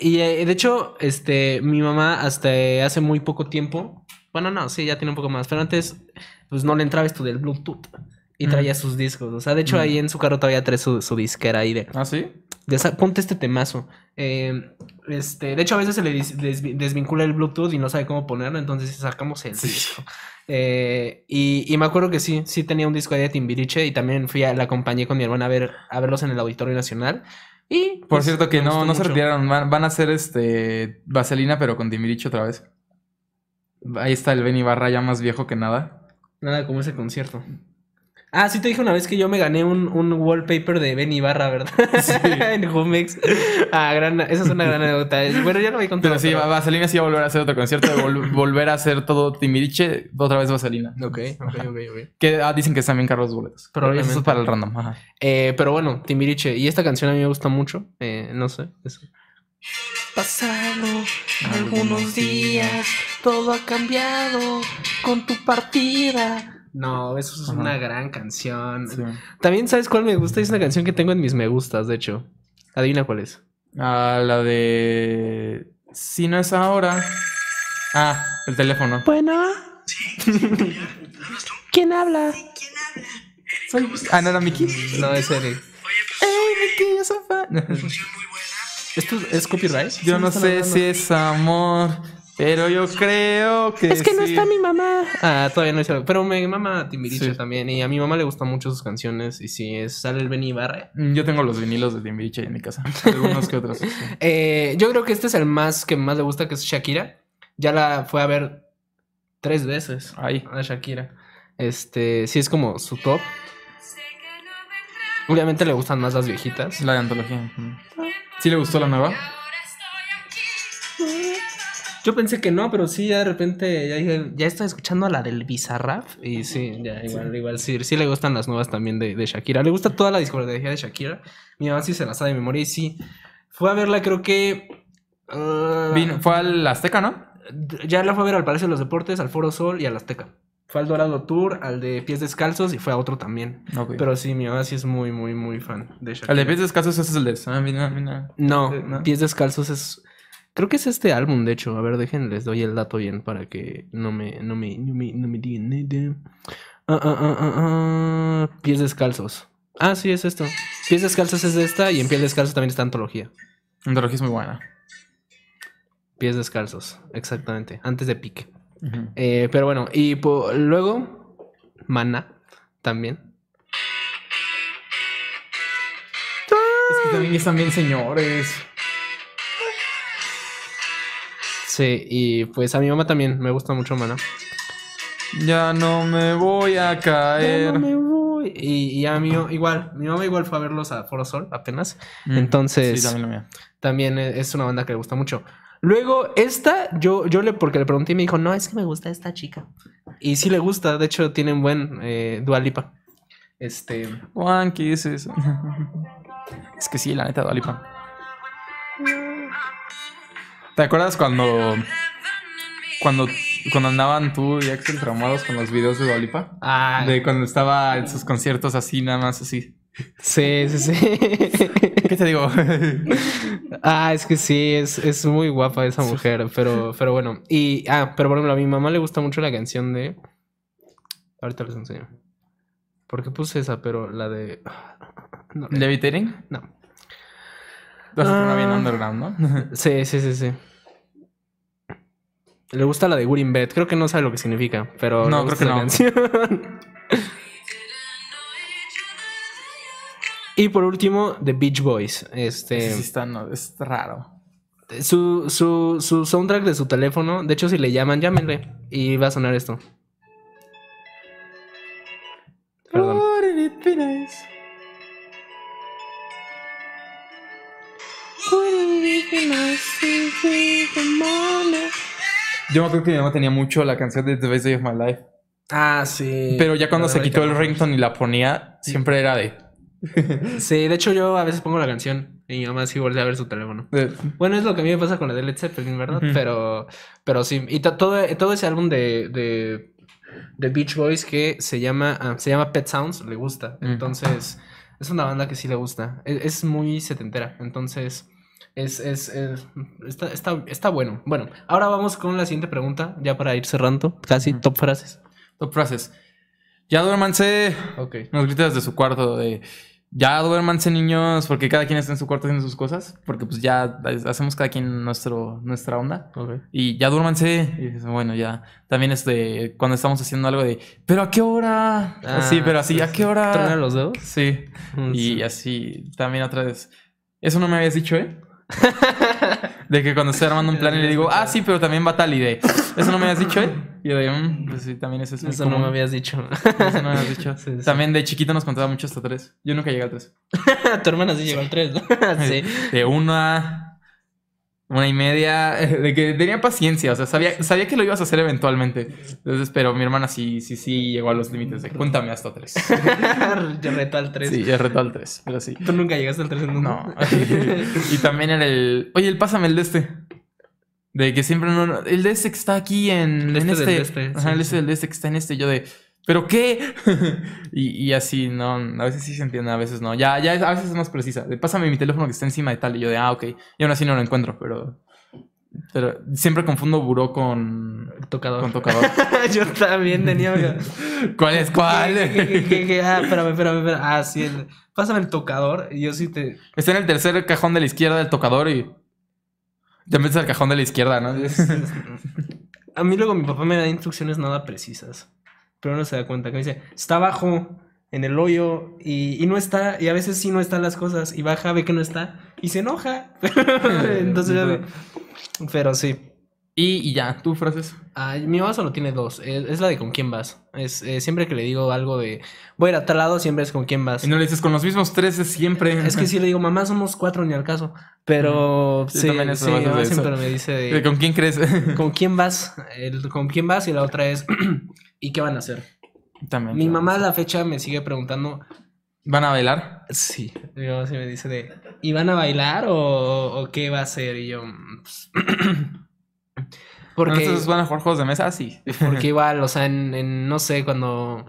y eh, de hecho, este, mi mamá hasta hace muy poco tiempo, bueno, no, sí, ya tiene un poco más, pero antes, pues no le entraba esto del Bluetooth y mm. traía sus discos. O sea, de hecho, mm. ahí en su carro todavía trae su, su disquera ahí de. ¿Ah, sí? esa, ponte este temazo. Em, este, de hecho, a veces se le desvincula el Bluetooth y no sabe cómo ponerlo, entonces sacamos el disco. Eh, y, y, me acuerdo que sí, sí tenía un disco de Timbiriche y también fui a, la acompañé con mi hermana a ver a verlos en el Auditorio Nacional. Y. Por pues, cierto, que no, no se retiraron. Van, a hacer este. Vaselina, pero con Dimirich otra vez. Ahí está el Benny Barra ya más viejo que nada. Nada como ese concierto. Ah, sí te dije una vez que yo me gané un, un wallpaper de Ben Barra, ¿verdad? Sí. en Homex. Ah, gran, esa es una gran anécdota. Bueno, ya no voy a contar. Pero sí, pero... sí va a volver a hacer otro concierto, volver a hacer todo Timiriche, otra vez Vaselina. Ok, ok, ok, ok. Que ah, dicen que están bien Carlos boletos. Pero eso es para el random, ajá. Eh, pero bueno, Timiriche Y esta canción a mí me gusta mucho. Eh, no sé, Pasado algunos días, todo ha cambiado con tu partida no, eso es una gran canción. También, ¿sabes cuál me gusta? Es una canción que tengo en mis me gustas, de hecho. Adivina cuál es. Ah, la de. Si no es ahora. Ah, el teléfono. Bueno. Sí, ¿Quién habla? ¿Quién habla? Ah, no era Mickey. No, es Eric. Oye, pues. Mickey, yo soy fan! ¿Esto es copyright? Yo no sé si es amor. Pero yo creo que. Es que no está mi mamá. Ah, todavía no hice Pero mi mamá Timbiriche también. Y a mi mamá le gustan mucho sus canciones. Y si es, sale el Benny Barre. Mm, yo tengo los vinilos de Timbiriche en mi casa. Algunos que otros. Eh, yo creo que este es el más que más le gusta, que es Shakira. Ya la fue a ver tres veces. Ahí. A Shakira. Este, sí es como su top. Obviamente le gustan más las viejitas. La de antología. ¿Sí le gustó la nueva? Yo pensé que no, pero sí, ya de repente ya, ya estoy escuchando a la del Bizarrap. Y sí, ya igual, igual, sí, sí le gustan las nuevas también de, Shakira. Le gusta toda la discografía de Shakira. Mi mamá sí se la sabe de memoria y sí. Fue a verla, creo que. Ah, fue al Azteca, ¿no? Ya la fue a ver al Palacio de los Deportes, al Foro Sol y al Azteca. Fue al Dorado Tour, al de Pies Descalzos y fue a otro también. Pero sí, mi mamá sí es muy, muy, muy fan de Shakira. ¿Al de Pies Descalzos es el de No, no, Pies Descalzos es Creo que es este álbum, de hecho. A ver, déjenles les doy el dato bien para que no me, me, digan nada. Ah, ah, ah, pies descalzos. Ah, sí, es esto. Pies descalzos es esta y en Pies descalzos también está Antología. Antología es muy buena. Pies descalzos, exactamente. Antes de Pique. Eh, pero bueno, y luego Mana también. Es que también están bien señores y pues a mi mamá también me gusta mucho Maná. Ya no me voy a caer. Ya no me voy. Y, a mí igual, mi mamá igual fue a verlos a Foro Sol apenas. Entonces, también, e, es una banda que le gusta mucho. Luego, esta, yo, yo le, porque le pregunté y me dijo, no, es que me gusta esta chica. Y sí le gusta, de hecho, tienen buen eh, Dualipa. Este. ¿Qué es que sí, la neta, Dualipa. ¿Te acuerdas cuando. Cuando, cuando andaban tú y Axel traumados con los videos de Dolipa? Ah. De cuando estaba en sus conciertos así, nada más así. Sí, sí, sí. ¿Qué te digo? ah, es que sí, es, es muy guapa esa mujer, pero, pero bueno. Y, ah, pero por ejemplo, a mi mamá le gusta mucho la canción de. Ahorita les enseño. ¿Por qué puse esa? Pero la de. No, No. Vas a bien ah. underground, ¿no? sí, sí, sí, sí. Le gusta la de Good in Bed. Creo que no sabe lo que significa, pero. No, creo que no. Canción. y por último, The Beach Boys. Este. Sí, está, no, es raro. Su, su, soundtrack de su teléfono. De hecho, si le llaman, llámenle. Y va a sonar esto. Yo me acuerdo que mi mamá tenía mucho la canción de The Best Day of My Life. Ah, sí. Pero ya cuando se quitó el ringtone y la ponía, siempre era de. sí, de hecho yo a veces pongo la canción y mi mamá sí voltea a ver su teléfono. Bueno, es lo que a mí me pasa con la de Led Zeppelin, ¿verdad? Pero pero sí, y todo, todo ese álbum de, de, de, Beach Boys que se llama ah, se llama Pet Sounds, le gusta. Entonces, es una banda que sí le gusta. E, es muy setentera, entonces es, es, es está, está, bueno. Bueno, ahora vamos con la siguiente pregunta, ya para ir cerrando, casi, top frases. Top frases. Ya duérmanse. Ok. Nos gritas desde su cuarto de... Ya duérmanse niños, porque cada quien está en su cuarto haciendo sus cosas, porque pues ya hacemos cada quien nuestro, nuestra onda. Y ya duérmanse, y bueno, ya. También este, cuando estamos haciendo algo de, pero ¿a qué hora? Ah, sí, pero así, ¿a pues, qué hora? los dedos? Sí. Mm, y así, también otra vez. Eso no me habías dicho, ¿eh? de que cuando estoy armando un plan y le digo, ah, sí, pero también va tal ¿Eso no me habías dicho, eh? Y yo digo mm, pues sí, también eso es Eso no me habías dicho. Eso no me habías dicho. También de chiquito nos contaba mucho hasta tres. Yo nunca llegué al tres. tu hermana sí llegó al tres, ¿no? sí. De una una y media, de que tenía paciencia, o sea, sabía, sabía que lo ibas a hacer eventualmente. Entonces, pero mi hermana sí, sí, sí llegó a los límites de cuéntame hasta tres. yo reto al tres. Sí, yo reto al tres, pero sí. Tú nunca llegaste al tres en un... No. y también era el, oye, el pásame el de este. De que siempre no, el de este que está aquí en, el en este, este. este. ajá, el este del de este que está en este, yo de... ¿Pero qué? y, así, no, a veces sí se entiende, a veces no. Ya, ya, a veces es más precisa. pásame mi teléfono que está encima de tal. Y yo de, ah, ok. Y aún así no lo encuentro, pero... Pero siempre confundo buró con... Tocador. tocador. yo también tenía... ¿Cuál es cuál? ah, espérame, espérame, espérame. Ah, sí. Pásame el tocador y yo sí te... Está en el tercer cajón de la izquierda del tocador y... Ya metes al cajón de la izquierda, ¿no? a mí luego mi papá me da instrucciones nada precisas pero no se da cuenta que dice, está abajo en el hoyo y, y, no está, y a veces sí no están las cosas, y baja, ve que no está, y se enoja. Entonces ya Pero sí. Y, y, ya, ¿tú frases? Ay... mi mamá solo tiene dos. Es, la de con quién vas. Es, eh, siempre que le digo algo de voy a ir a tal lado, siempre es con quién vas. Y no le dices con los mismos tres, es siempre. Es que sí le digo, mamá, somos cuatro ni al caso. Pero sí, sí, mamá siempre me dice. De, ¿Con quién crees? ¿Con quién vas? ¿Con quién vas? Y la otra es ¿Y qué van a hacer? También. Mi mamá a la fecha me sigue preguntando. ¿Van a bailar? Sí. Mi mamá me dice de. ¿Y van a bailar o, qué va a hacer Y yo. Mm, ¿Por pues, Porque, van a jugar juegos de mesa? Sí. Porque igual, o sea, en, no sé, cuando...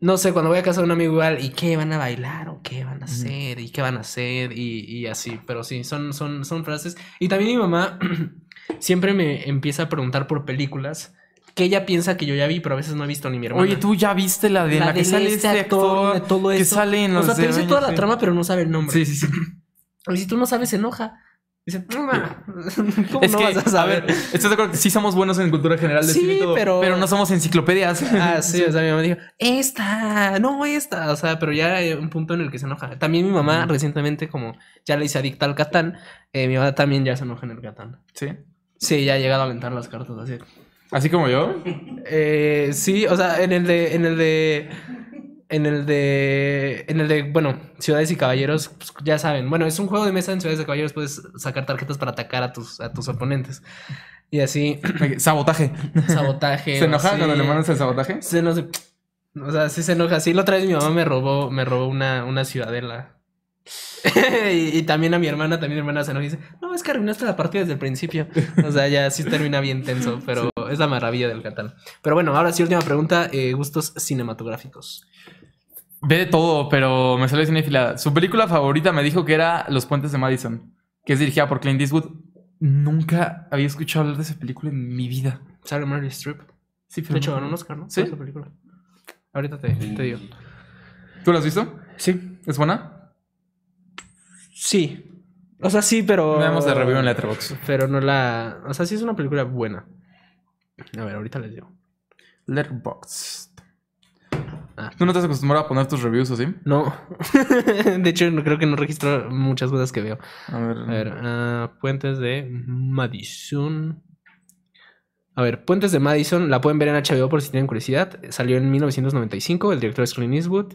No sé, cuando voy a casa de un amigo igual, ¿y qué van a bailar? ¿O qué van a hacer? ¿Y qué van a hacer? Y, y así, pero sí, son, son, son frases. Y también mi mamá siempre me empieza a preguntar por películas que ella piensa que yo ya vi, pero a veces no he visto ni mi hermana. Oye, tú ya viste la de la, que sale este, este actor, todo que sale O sea, te dice toda la trama, pero no sabe el nombre. Sí, sí, sí. Y si tú no sabes, se enoja. Dice, ¿cómo no vas a saber? de acuerdo que sí somos buenos en cultura general de sí, pero... pero no somos enciclopedias. Ah, sí, o sea, mi mamá dijo, esta, no esta, o sea, pero ya hay un punto en el que se enoja. También mi mamá recientemente, como ya le hice adicta al Catán, eh, mi mamá también ya se enoja en el Catán. ¿Sí? Sí, ya ha llegado a aventar las cartas así. ¿Así como yo? Eh, sí, o sea, en el de. En el de. En el de. En el de. Bueno, Ciudades y Caballeros, pues, ya saben. Bueno, es un juego de mesa en Ciudades y Caballeros, puedes sacar tarjetas para atacar a tus, a tus oponentes. Y así. sabotaje. Sabotaje. ¿Se enoja cuando le mandas el sabotaje? Se no O sea, sí se enoja. Sí, la otra vez mi mamá me robó, me robó una, una ciudadela. y, también a mi hermana, también mi hermana se enoja y dice, no, es que arruinaste la partida desde el principio. O sea, ya sí termina bien tenso, pero es la maravilla del Catán. Pero bueno, ahora sí, última pregunta, eh, gustos cinematográficos. Ve de todo, pero me sale cinefila. Su película favorita me dijo que era Los Puentes de Madison, que es dirigida por Clint Eastwood. Nunca había escuchado hablar de esa película en mi vida. Sale Mary Strip. Sí, pero. De hecho, ganó un Oscar, ¿no? Sí. Esa película. Ahorita te, digo. ¿Tú la has visto? Sí. ¿Es buena? Sí. O sea, sí, pero. Vemos de review en Letterboxd. Pero no la. O sea, sí es una película buena. A ver, ahorita les digo. Letterboxd. Ah. ¿Tú no te has acostumbrado a poner tus reviews así? No. de hecho, creo que no registro muchas cosas que veo. A ver. A ah, puentes de Madison. A ver, Puentes de Madison la pueden ver en HBO por si tienen curiosidad. Salió en 1995, el director es Clint Eastwood.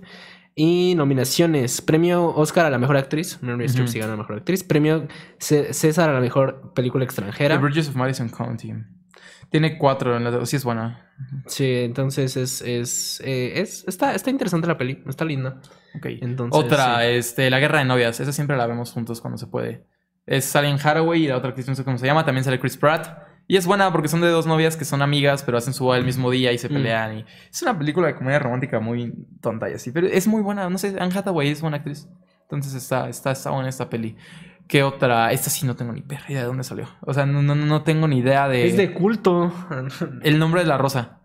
Y nominaciones: Premio Oscar a la mejor actriz. Mary Streep sí gana la mejor actriz. Premio César a la mejor película extranjera. The Bridges of Madison County. Tiene cuatro, sí es buena. Sí, entonces es, es, eh, está, interesante la peli, está linda. Ok, Entonces, Otra, este, La Guerra de Novias, esa siempre la vemos juntos cuando se puede. Es Salen Haraway y la otra actriz no sé cómo se llama, también sale Chris Pratt. Y es buena porque son de dos novias que son amigas, pero hacen su boda el mismo día y se mm. pelean. Y es una película de comedia romántica muy tonta y así, pero es muy buena. No sé, Anne Hathaway es buena actriz. Entonces está, está, está buena esta peli. ¿Qué otra? Esta sí no tengo ni perra idea de dónde salió. O sea, no, no, no tengo ni idea de. Es de culto. El nombre de la rosa.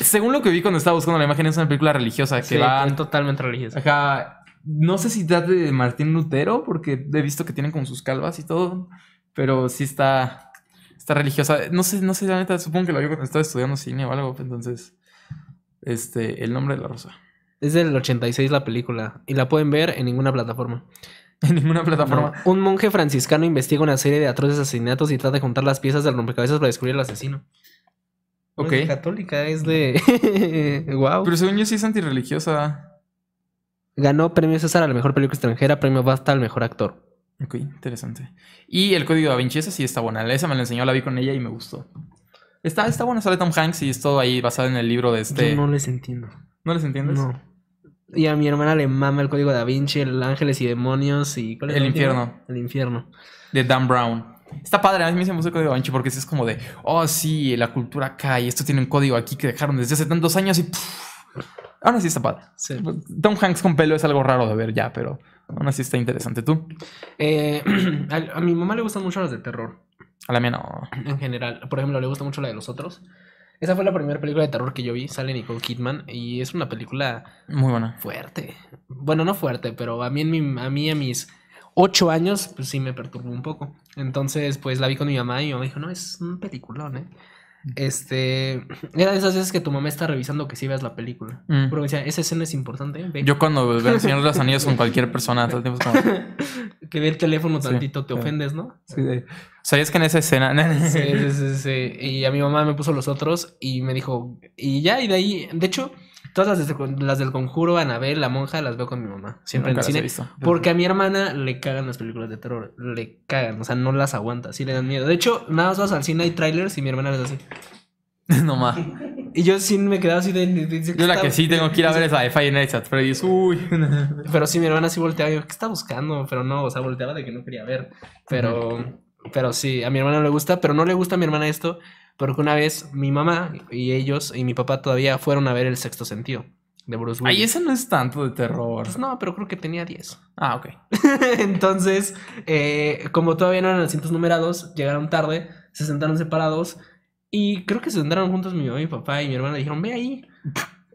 Según lo que vi cuando estaba buscando la imagen, es una película religiosa que sí, Totalmente religiosa. Acá No sé si trata de Martín Lutero, porque he visto que tienen como sus calvas y todo. Pero sí está. Está religiosa. No sé, no sé, la neta, supongo que lo vi cuando estaba estudiando cine o algo. Entonces. Este, el nombre de la rosa. Es del 86 la película. Y la pueden ver en ninguna plataforma. En ninguna plataforma. Un monje franciscano investiga una serie de atroces asesinatos y trata de juntar las piezas del rompecabezas para descubrir al asesino. Ok. es católica, es de. wow. Pero según yo sí es antirreligiosa. Ganó premio César a la mejor película extranjera, premio Basta al mejor actor. Ok, interesante. Y el código de Da Vinci, esa sí está buena. Esa me la enseñó, la vi con ella y me gustó. Está, está buena, sale Tom Hanks y es todo ahí basado en el libro de este. no les entiendo. ¿No les entiendes? No. Y a mi hermana le mama el código da Vinci, el Ángeles y Demonios y. el, infierno. El infierno. De Dan Brown. Está padre, a mí me hace música el código da Vinci porque es como de, oh sí, la cultura acá y esto tiene un código aquí que dejaron desde hace tantos años y. ahora sí está padre. Sí. Tom Hanks con pelo es algo raro de ver ya, pero aún así está interesante. ¿Tú? Eh, a, a mi mamá le gustan mucho las de terror. A la mía no. En general. Por ejemplo, le gusta mucho la de los otros. Esa fue la primera película de terror que yo vi, sale Nicole Kidman y es una película muy buena. Fuerte. Bueno, no fuerte, pero a mí a mí a mis ocho años pues sí me perturbó un poco. Entonces, pues la vi con mi mamá y mi mamá dijo, "No, es un peliculón, ¿eh?" Este, era de esas veces que tu mamá está revisando que si veas la película. Mm. Pero decía, esa escena es importante. Yo cuando veo el Señor de las Anillos con cualquier persona, tiempo que ve el teléfono tantito, te ofendes, ¿no? sí. ¿Sabías que en esa escena? sí, sí, sí, Y a mi mamá me puso los otros y me dijo, y ya, y de ahí, de hecho, Todas las, las del conjuro, Anabel, la monja, las veo con mi mamá. Siempre en el cine. Porque a mi hermana le cagan las películas de terror. Le cagan. O sea, no las aguanta. Sí le dan miedo. De hecho, nada más vas al cine, hay trailers y mi hermana es así. no más. Y yo sí me quedaba así de. yo la que sí tengo que ir a ver es de Five Nights at Freddy's. Uy. pero sí, mi hermana sí volteaba. Y yo, ¿qué está buscando? Pero no, o sea, volteaba de que no quería ver. Pero. Pero sí, a mi hermana le gusta, pero no le gusta a mi hermana esto porque una vez mi mamá y ellos y mi papá todavía fueron a ver El Sexto Sentido de Bruce Willis. Ay, ese no es tanto de terror. Pues no, pero creo que tenía 10. Ah, ok. Entonces, eh, como todavía no eran asientos numerados, llegaron tarde, se sentaron separados y creo que se sentaron juntos mi mamá, mi papá y mi hermana. dijeron, ve ahí.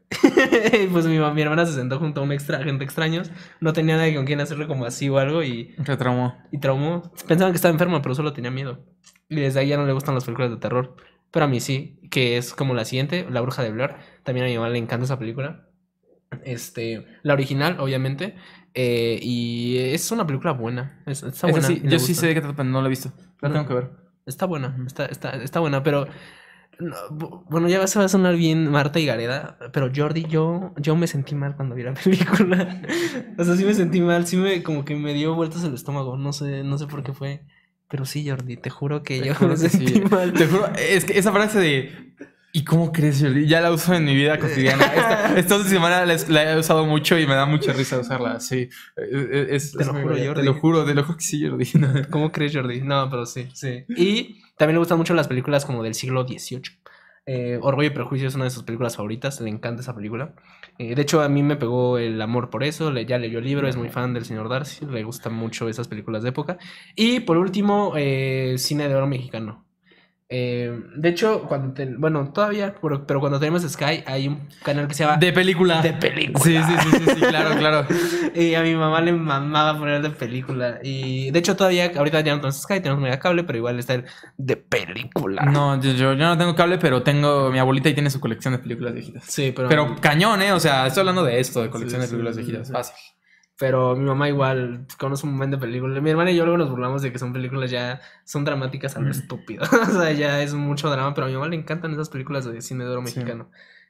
pues mi, mi, hermana se sentó junto a un extra, gente extraños. No tenía nadie con quien hacerle como así o algo y... Se traumó. Y traumó. Pensaban que estaba enfermo, pero solo tenía miedo. Y desde ahí ya no le gustan las películas de terror. Pero a mí sí, que es como la siguiente, La Bruja de Blair. También a mi mamá le encanta esa película. Este, la original, obviamente. Eh, y es una película buena. está buena. yo sí sé de qué no la he visto. La tengo que ver. Está buena, está, está, está buena, pero. bueno, ya se va a sonar bien Marta y Gareda, pero Jordi, yo, yo me sentí mal cuando vi la película. o sea, sí me sentí mal, sí me como que me dio vueltas el estómago, no sé, no sé por qué fue. Pero sí, Jordi, te juro que yo juro Te juro, es que esa frase de ¿Y cómo crees, Jordi? Ya la uso en mi vida cotidiana. Esta, esta semana la, he usado mucho y me da mucha risa usarla. Sí. Eh, eh, es, te lo juro, Jordi. Te lo juro, te lo juro que sí, Jordi. ¿Cómo crees, Jordi? No, pero sí, sí. Y también me gustan mucho las películas como del siglo XVIII. Eh, Orgullo y Prejuicio es una de sus películas favoritas, le encanta esa película. Eh, de hecho, a mí me pegó el amor por eso, ya leyó el libro, es muy fan del señor Darcy, le gustan mucho esas películas de época. Y por último, eh, cine de oro mexicano. Eh, de hecho, cuando bueno, todavía, pero, cuando tenemos Sky hay un canal que se llama... De película. De película. Sí, sí, sí, sí, claro, claro. y a mi mamá le mamaba poner de película. Y de hecho todavía, ahorita ya no tenemos Sky, tenemos media cable, pero igual está el de película. No, yo, yo, no tengo cable, pero tengo mi abuelita y tiene su colección de películas viejitas. Sí, pero... Pero cañón, ¿eh? O sea, estoy hablando de esto, de colección de películas viejitas. Fácil. Pero mi mamá igual conoce un momento de películas. Mi hermana y yo luego nos burlamos de que son películas ya, son dramáticas a lo estúpido. o sea, ya es mucho drama, pero a mi mamá le encantan esas películas de cine de mexicano.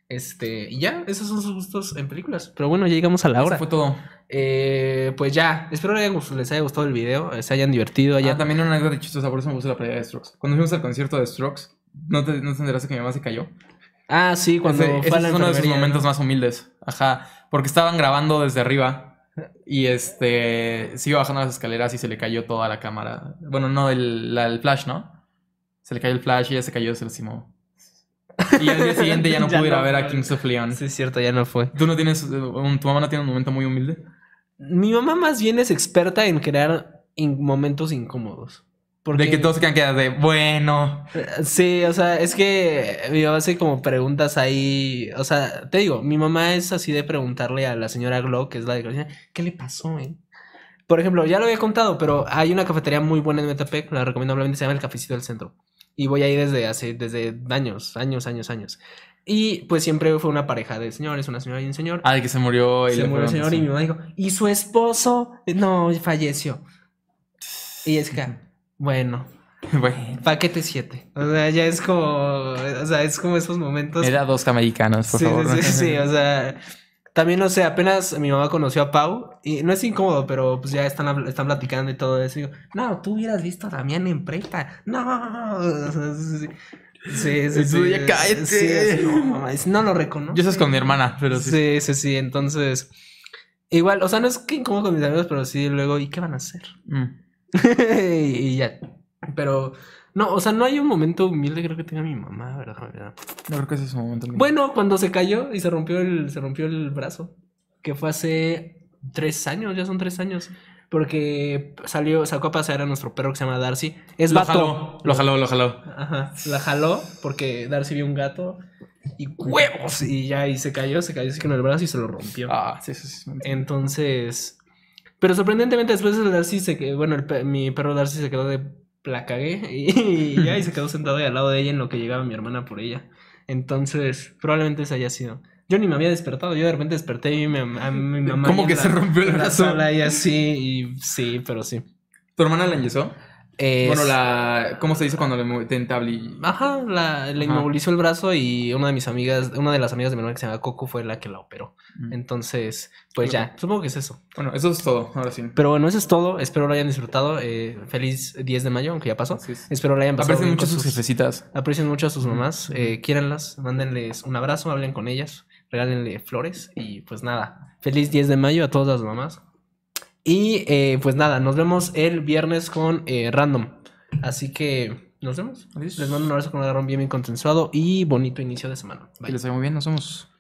Este, y ya, esos son sus gustos en películas. Pero bueno, ya llegamos a la hora. Eso fue todo. Eh, pues ya, espero les haya gustado el video, se hayan divertido. allá ah, también una anécdota chistosa, por eso me gusta la playa de Strokes. Cuando fuimos al concierto de Strokes, no te, no te enteraste que mi mamá se cayó. Ah, sí, cuando fue es uno de sus momentos más humildes. Ajá, porque estaban grabando desde arriba y este, siguió bajando las escaleras y se le cayó toda la cámara. Bueno, no, el, el flash, ¿no? Se le cayó el flash y ya se cayó, el Y al día siguiente ya no pudo ir a ver a Kings of Leon. Sí, es cierto, ya no fue. ¿Tú no tienes, tu mamá no tiene un momento muy humilde? Mi mamá más bien es experta en crear momentos incómodos. De que todos se quedan de, bueno. Sí, o sea, es que mi mamá hace como preguntas ahí. O sea, te digo, mi mamá es así de preguntarle a la señora Glo... que es la de ¿qué le pasó, eh? Por ejemplo, ya lo había contado, pero hay una cafetería muy buena en Metapec, la recomiendo ampliamente, se llama El Cafecito del Centro. Y voy ahí desde hace, desde años, años, años, años. Y pues siempre fue una pareja de señores, una señora y un señor. Ah, que se murió. Y se murió el señor y mi mamá dijo, ¿y su esposo? No, falleció. Y es que... Bueno, Paquete 7. O sea, ya es como. O sea, es como esos momentos. Era dos americanos, por favor. Sí, sí, sí. O sea. También, no sé, apenas mi mamá conoció a Pau. Y no es incómodo, pero pues ya están, están platicando y todo eso. digo, no, tú hubieras visto a Damián en preta. No. sí, sí. Sí, sí, ya cállate. no, mamá, no lo reconozco. Yo eso con mi hermana, pero sí. Sí, sí, sí. Entonces, igual, o sea, no es que incómodo con mis amigos, pero sí, luego, ¿y qué van a hacer? Mm. y ya. Pero, no, o sea, no hay un momento humilde, creo que tenga mi mamá, ¿verdad? No creo que ese su momento Bueno, cuando se cayó y se rompió el, se rompió el brazo, que fue hace tres años, ya son tres años. Porque salió, sacó a pasear a nuestro perro que se llama Darcy. Es lo Jaló, lo jaló, lo jaló. Ajá. La jaló porque Darcy vio un gato y huevos. Y ya, y se cayó, se cayó así con el brazo y se lo rompió. Ah, sí, sí, sí. Entonces, pero sorprendentemente después el Darcy se quedó, bueno, mi perro Darcy se quedó de placague y, ya y se quedó sentado ahí al lado de ella en lo que llegaba mi hermana por ella. Entonces, probablemente esa haya sido. Yo ni me había despertado, yo de repente desperté y mi, mamá. Como que se rompió el brazo. Y así, y sí, pero sí. ¿Tu hermana la enyesó? Bueno, la. ¿Cómo se dice cuando le entablí? Ajá, le inmovilizó el brazo y una de mis amigas, una de las amigas de mi hermana que se llama Coco fue la que la operó. Mm. Entonces, pues ya, supongo que es eso. Bueno, eso es todo, ahora sí. Pero bueno, eso es todo. Espero lo hayan disfrutado. Eh, feliz 10 de mayo, aunque ya pasó. Espero lo hayan pasado. Aprecien mucho a sus jefecitas. Aprecien mucho a sus mamás. Mm. mándenles un abrazo, hablen con ellas, regálenle flores y pues nada. Feliz 10 de mayo a todas las mamás. Y eh, pues nada, nos vemos el viernes con eh, Random. Así que nos vemos. Les mando un abrazo con un bien, bien consensuado y bonito inicio de semana. Bye. Que les vaya muy bien, nos vemos.